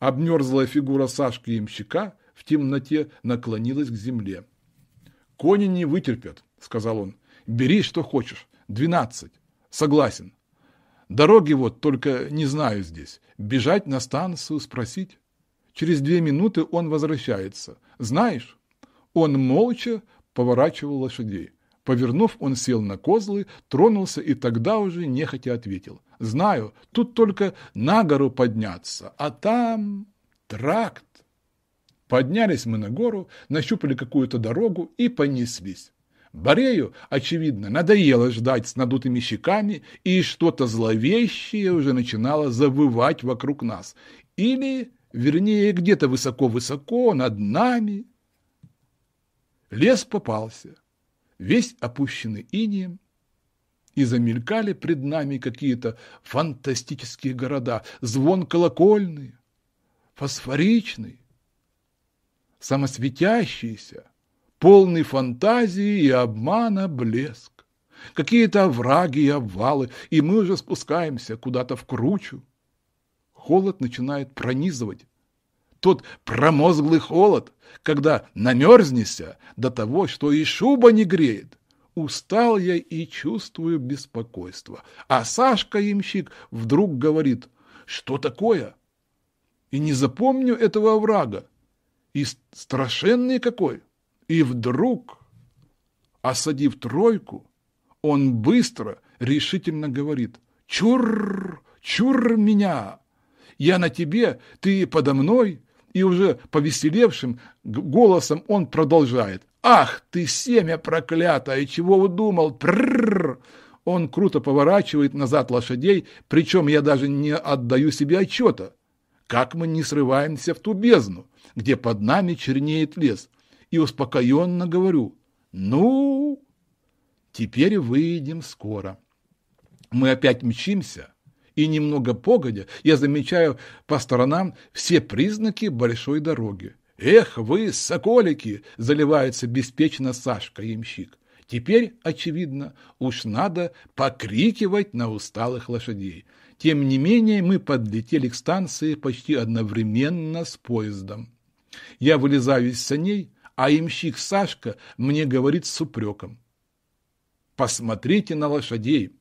Обмерзлая фигура Сашки имщика в темноте наклонилась к земле. «Кони не вытерпят», — сказал он. «Бери, что хочешь. Двенадцать. Согласен. Дороги вот только не знаю здесь. Бежать на станцию, спросить». Через две минуты он возвращается. «Знаешь?» Он молча поворачивал лошадей. Повернув, он сел на козлы, тронулся и тогда уже нехотя ответил – Знаю, тут только на гору подняться, а там тракт. Поднялись мы на гору, нащупали какую-то дорогу и понеслись. Борею, очевидно, надоело ждать с надутыми щеками, и что-то зловещее уже начинало завывать вокруг нас. Или, вернее, где-то высоко-высоко над нами. Лес попался, весь опущенный инием, и замелькали пред нами какие-то фантастические города, звон колокольный, фосфоричный, самосветящийся, полный фантазии и обмана блеск. Какие-то овраги и обвалы, и мы уже спускаемся куда-то в кручу. Холод начинает пронизывать. Тот промозглый холод, когда намерзнешься до того, что и шуба не греет. Устал я и чувствую беспокойство. А Сашка ямщик вдруг говорит, что такое? И не запомню этого врага. И страшенный какой. И вдруг, осадив тройку, он быстро, решительно говорит, «Чур, чур меня! Я на тебе, ты подо мной!» И уже повеселевшим голосом он продолжает. «Ах, ты семя проклятое! Чего удумал? Пррррр!» Он круто поворачивает назад лошадей, причем я даже не отдаю себе отчета. Как мы не срываемся в ту бездну, где под нами чернеет лес, и успокоенно говорю «Ну, теперь выйдем скоро». Мы опять мчимся, и немного погодя я замечаю по сторонам все признаки большой дороги. «Эх вы, соколики!» – заливается беспечно Сашка ямщик. Теперь, очевидно, уж надо покрикивать на усталых лошадей. Тем не менее, мы подлетели к станции почти одновременно с поездом. Я вылезаю из саней, а имщик Сашка мне говорит с упреком. «Посмотрите на лошадей!»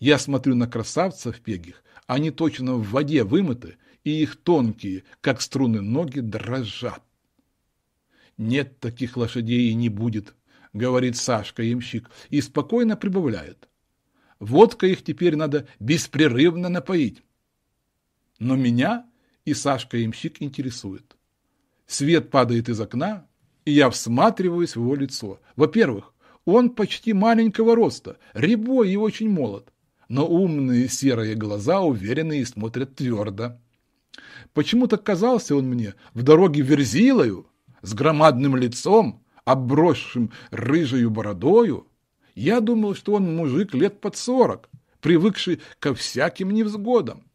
Я смотрю на красавцев пегих, они точно в воде вымыты, и их тонкие, как струны ноги, дрожат. «Нет таких лошадей и не будет», — говорит Сашка, ямщик, и спокойно прибавляет. «Водка их теперь надо беспрерывно напоить». Но меня и Сашка ямщик интересует. Свет падает из окна, и я всматриваюсь в его лицо. Во-первых, он почти маленького роста, рябой и очень молод но умные серые глаза уверены и смотрят твердо. Почему-то казался он мне в дороге верзилою, с громадным лицом, обросшим рыжею бородою. Я думал, что он мужик лет под сорок, привыкший ко всяким невзгодам.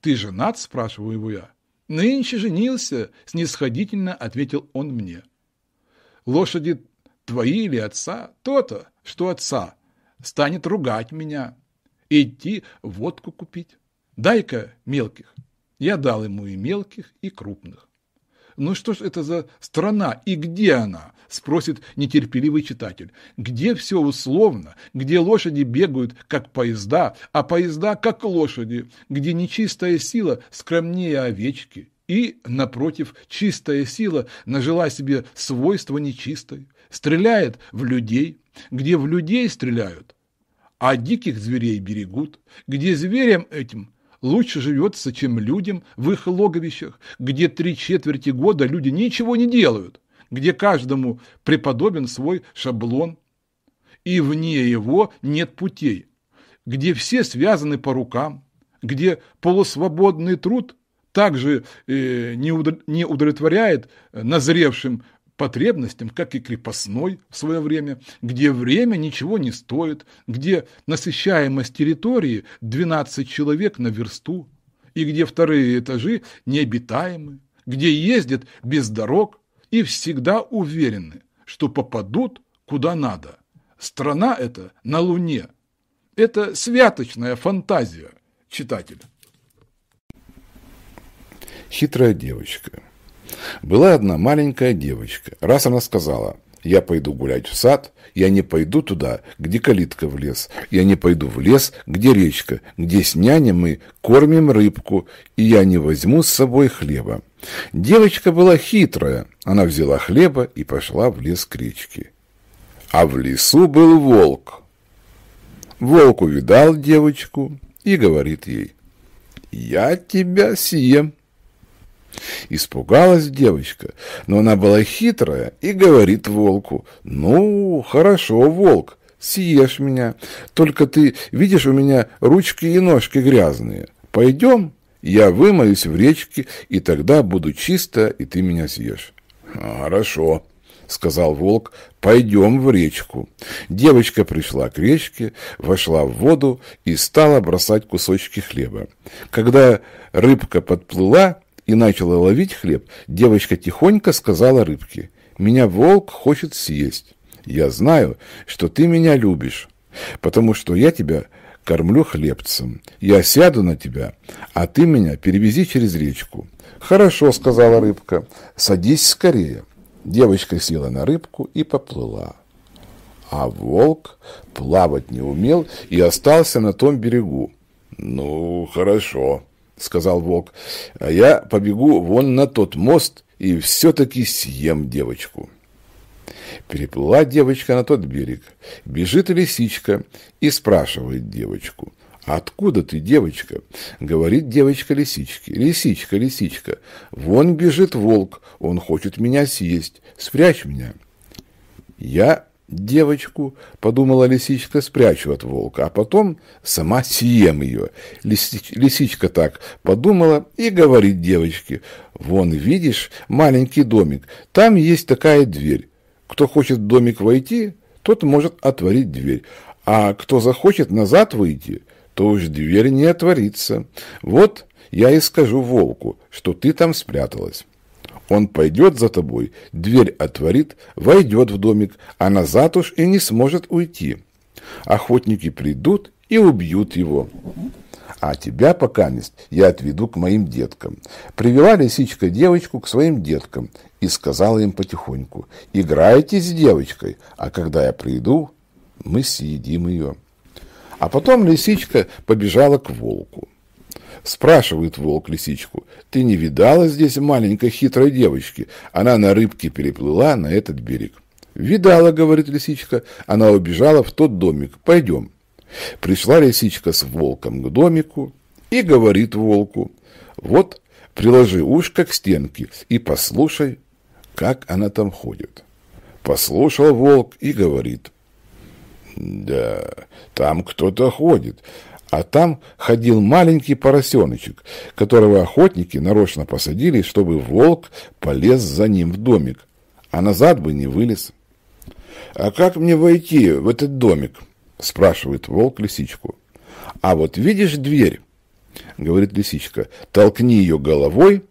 «Ты женат?» – спрашиваю его я. «Нынче женился», – снисходительно ответил он мне. «Лошади твои или отца? То-то, что отца. Станет ругать меня. Идти водку купить. Дай-ка мелких». Я дал ему и мелких, и крупных. «Ну что ж это за страна и где она?» – спросит нетерпеливый читатель. «Где все условно, где лошади бегают, как поезда, а поезда, как лошади, где нечистая сила скромнее овечки, и, напротив, чистая сила нажила себе свойства нечистой, стреляет в людей, где в людей стреляют, а диких зверей берегут, где зверям этим лучше живется, чем людям в их логовищах, где три четверти года люди ничего не делают, где каждому преподобен свой шаблон, и вне его нет путей, где все связаны по рукам, где полусвободный труд также э, не, удов... не удовлетворяет э, назревшим потребностям, как и крепостной в свое время, где время ничего не стоит, где насыщаемость территории 12 человек на версту, и где вторые этажи необитаемы, где ездят без дорог и всегда уверены, что попадут куда надо. Страна эта на Луне. Это святочная фантазия, читатель. Хитрая девочка. Была одна маленькая девочка. Раз она сказала, я пойду гулять в сад, я не пойду туда, где калитка в лес, я не пойду в лес, где речка, где с няней мы кормим рыбку, и я не возьму с собой хлеба. Девочка была хитрая, она взяла хлеба и пошла в лес к речке. А в лесу был волк. Волк увидал девочку и говорит ей, «Я тебя съем». Испугалась девочка, но она была хитрая и говорит волку, «Ну, хорошо, волк, съешь меня, только ты, видишь, у меня ручки и ножки грязные. Пойдем, я вымоюсь в речке, и тогда буду чисто, и ты меня съешь». «Хорошо», — сказал волк, — «пойдем в речку». Девочка пришла к речке, вошла в воду и стала бросать кусочки хлеба. Когда рыбка подплыла, и начала ловить хлеб, девочка тихонько сказала рыбке, «Меня волк хочет съесть. Я знаю, что ты меня любишь, потому что я тебя кормлю хлебцем. Я сяду на тебя, а ты меня перевези через речку». «Хорошо», — сказала рыбка, — «садись скорее». Девочка села на рыбку и поплыла. А волк плавать не умел и остался на том берегу. «Ну, хорошо», — сказал волк. «А я побегу вон на тот мост и все-таки съем девочку». Переплыла девочка на тот берег. Бежит лисичка и спрашивает девочку. «Откуда ты, девочка?» — говорит девочка лисичке. «Лисичка, лисичка, вон бежит волк, он хочет меня съесть, спрячь меня». «Я Девочку, подумала лисичка, спрячу от волка, а потом сама съем ее. Лисич, лисичка так подумала и говорит девочке, вон, видишь, маленький домик, там есть такая дверь. Кто хочет в домик войти, тот может отворить дверь, а кто захочет назад выйти, то уж дверь не отворится. Вот я и скажу волку, что ты там спряталась. Он пойдет за тобой, дверь отворит, войдет в домик, а назад уж и не сможет уйти. Охотники придут и убьют его. А тебя, пока мест, я отведу к моим деткам. Привела лисичка девочку к своим деткам и сказала им потихоньку, играйте с девочкой, а когда я приду, мы съедим ее. А потом лисичка побежала к волку. Спрашивает волк лисичку, ты не видала здесь маленькой хитрой девочки? Она на рыбке переплыла на этот берег. Видала, говорит лисичка, она убежала в тот домик, пойдем. Пришла лисичка с волком к домику и говорит волку, вот приложи ушко к стенке и послушай, как она там ходит. Послушал волк и говорит, да, там кто-то ходит, а там ходил маленький поросеночек, которого охотники нарочно посадили, чтобы волк полез за ним в домик, а назад бы не вылез. «А как мне войти в этот домик?» – спрашивает волк лисичку. «А вот видишь дверь?» – говорит лисичка. «Толкни ее головой,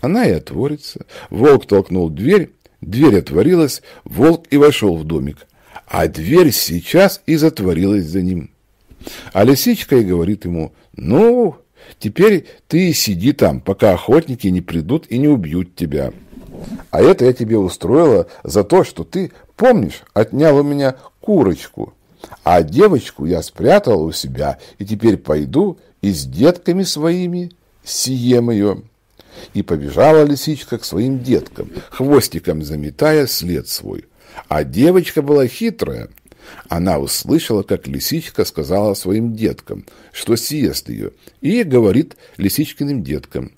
она и отворится». Волк толкнул дверь, дверь отворилась, волк и вошел в домик, а дверь сейчас и затворилась за ним. А лисичка и говорит ему, ну, теперь ты сиди там, пока охотники не придут и не убьют тебя. А это я тебе устроила за то, что ты, помнишь, отнял у меня курочку. А девочку я спрятала у себя, и теперь пойду и с детками своими съем ее. И побежала лисичка к своим деткам, хвостиком заметая след свой. А девочка была хитрая, она услышала, как лисичка сказала своим деткам, что съест ее, и говорит лисичкиным деткам.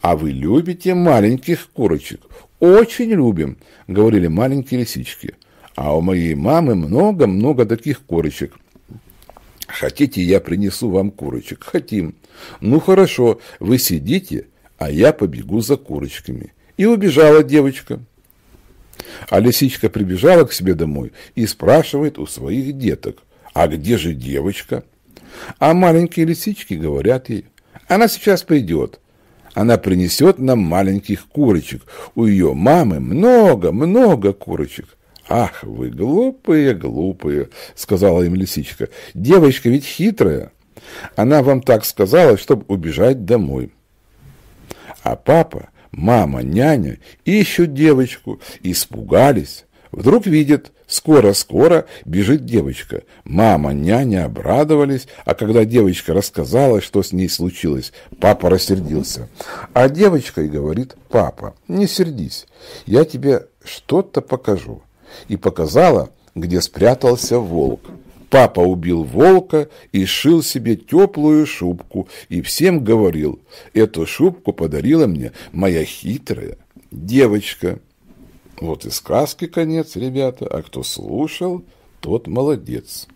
«А вы любите маленьких курочек?» «Очень любим», — говорили маленькие лисички. «А у моей мамы много-много таких курочек». «Хотите, я принесу вам курочек?» «Хотим». «Ну хорошо, вы сидите, а я побегу за курочками». И убежала девочка. А лисичка прибежала к себе домой и спрашивает у своих деток, а где же девочка? А маленькие лисички говорят ей, она сейчас придет. Она принесет нам маленьких курочек. У ее мамы много-много курочек. «Ах, вы глупые, глупые!» — сказала им лисичка. «Девочка ведь хитрая. Она вам так сказала, чтобы убежать домой». А папа мама, няня ищут девочку, испугались. Вдруг видят, скоро-скоро бежит девочка. Мама, няня обрадовались, а когда девочка рассказала, что с ней случилось, папа рассердился. А девочка и говорит, папа, не сердись, я тебе что-то покажу. И показала, где спрятался волк. Папа убил волка и сшил себе теплую шубку, и всем говорил, эту шубку подарила мне моя хитрая девочка. Вот и сказки конец, ребята, а кто слушал, тот молодец.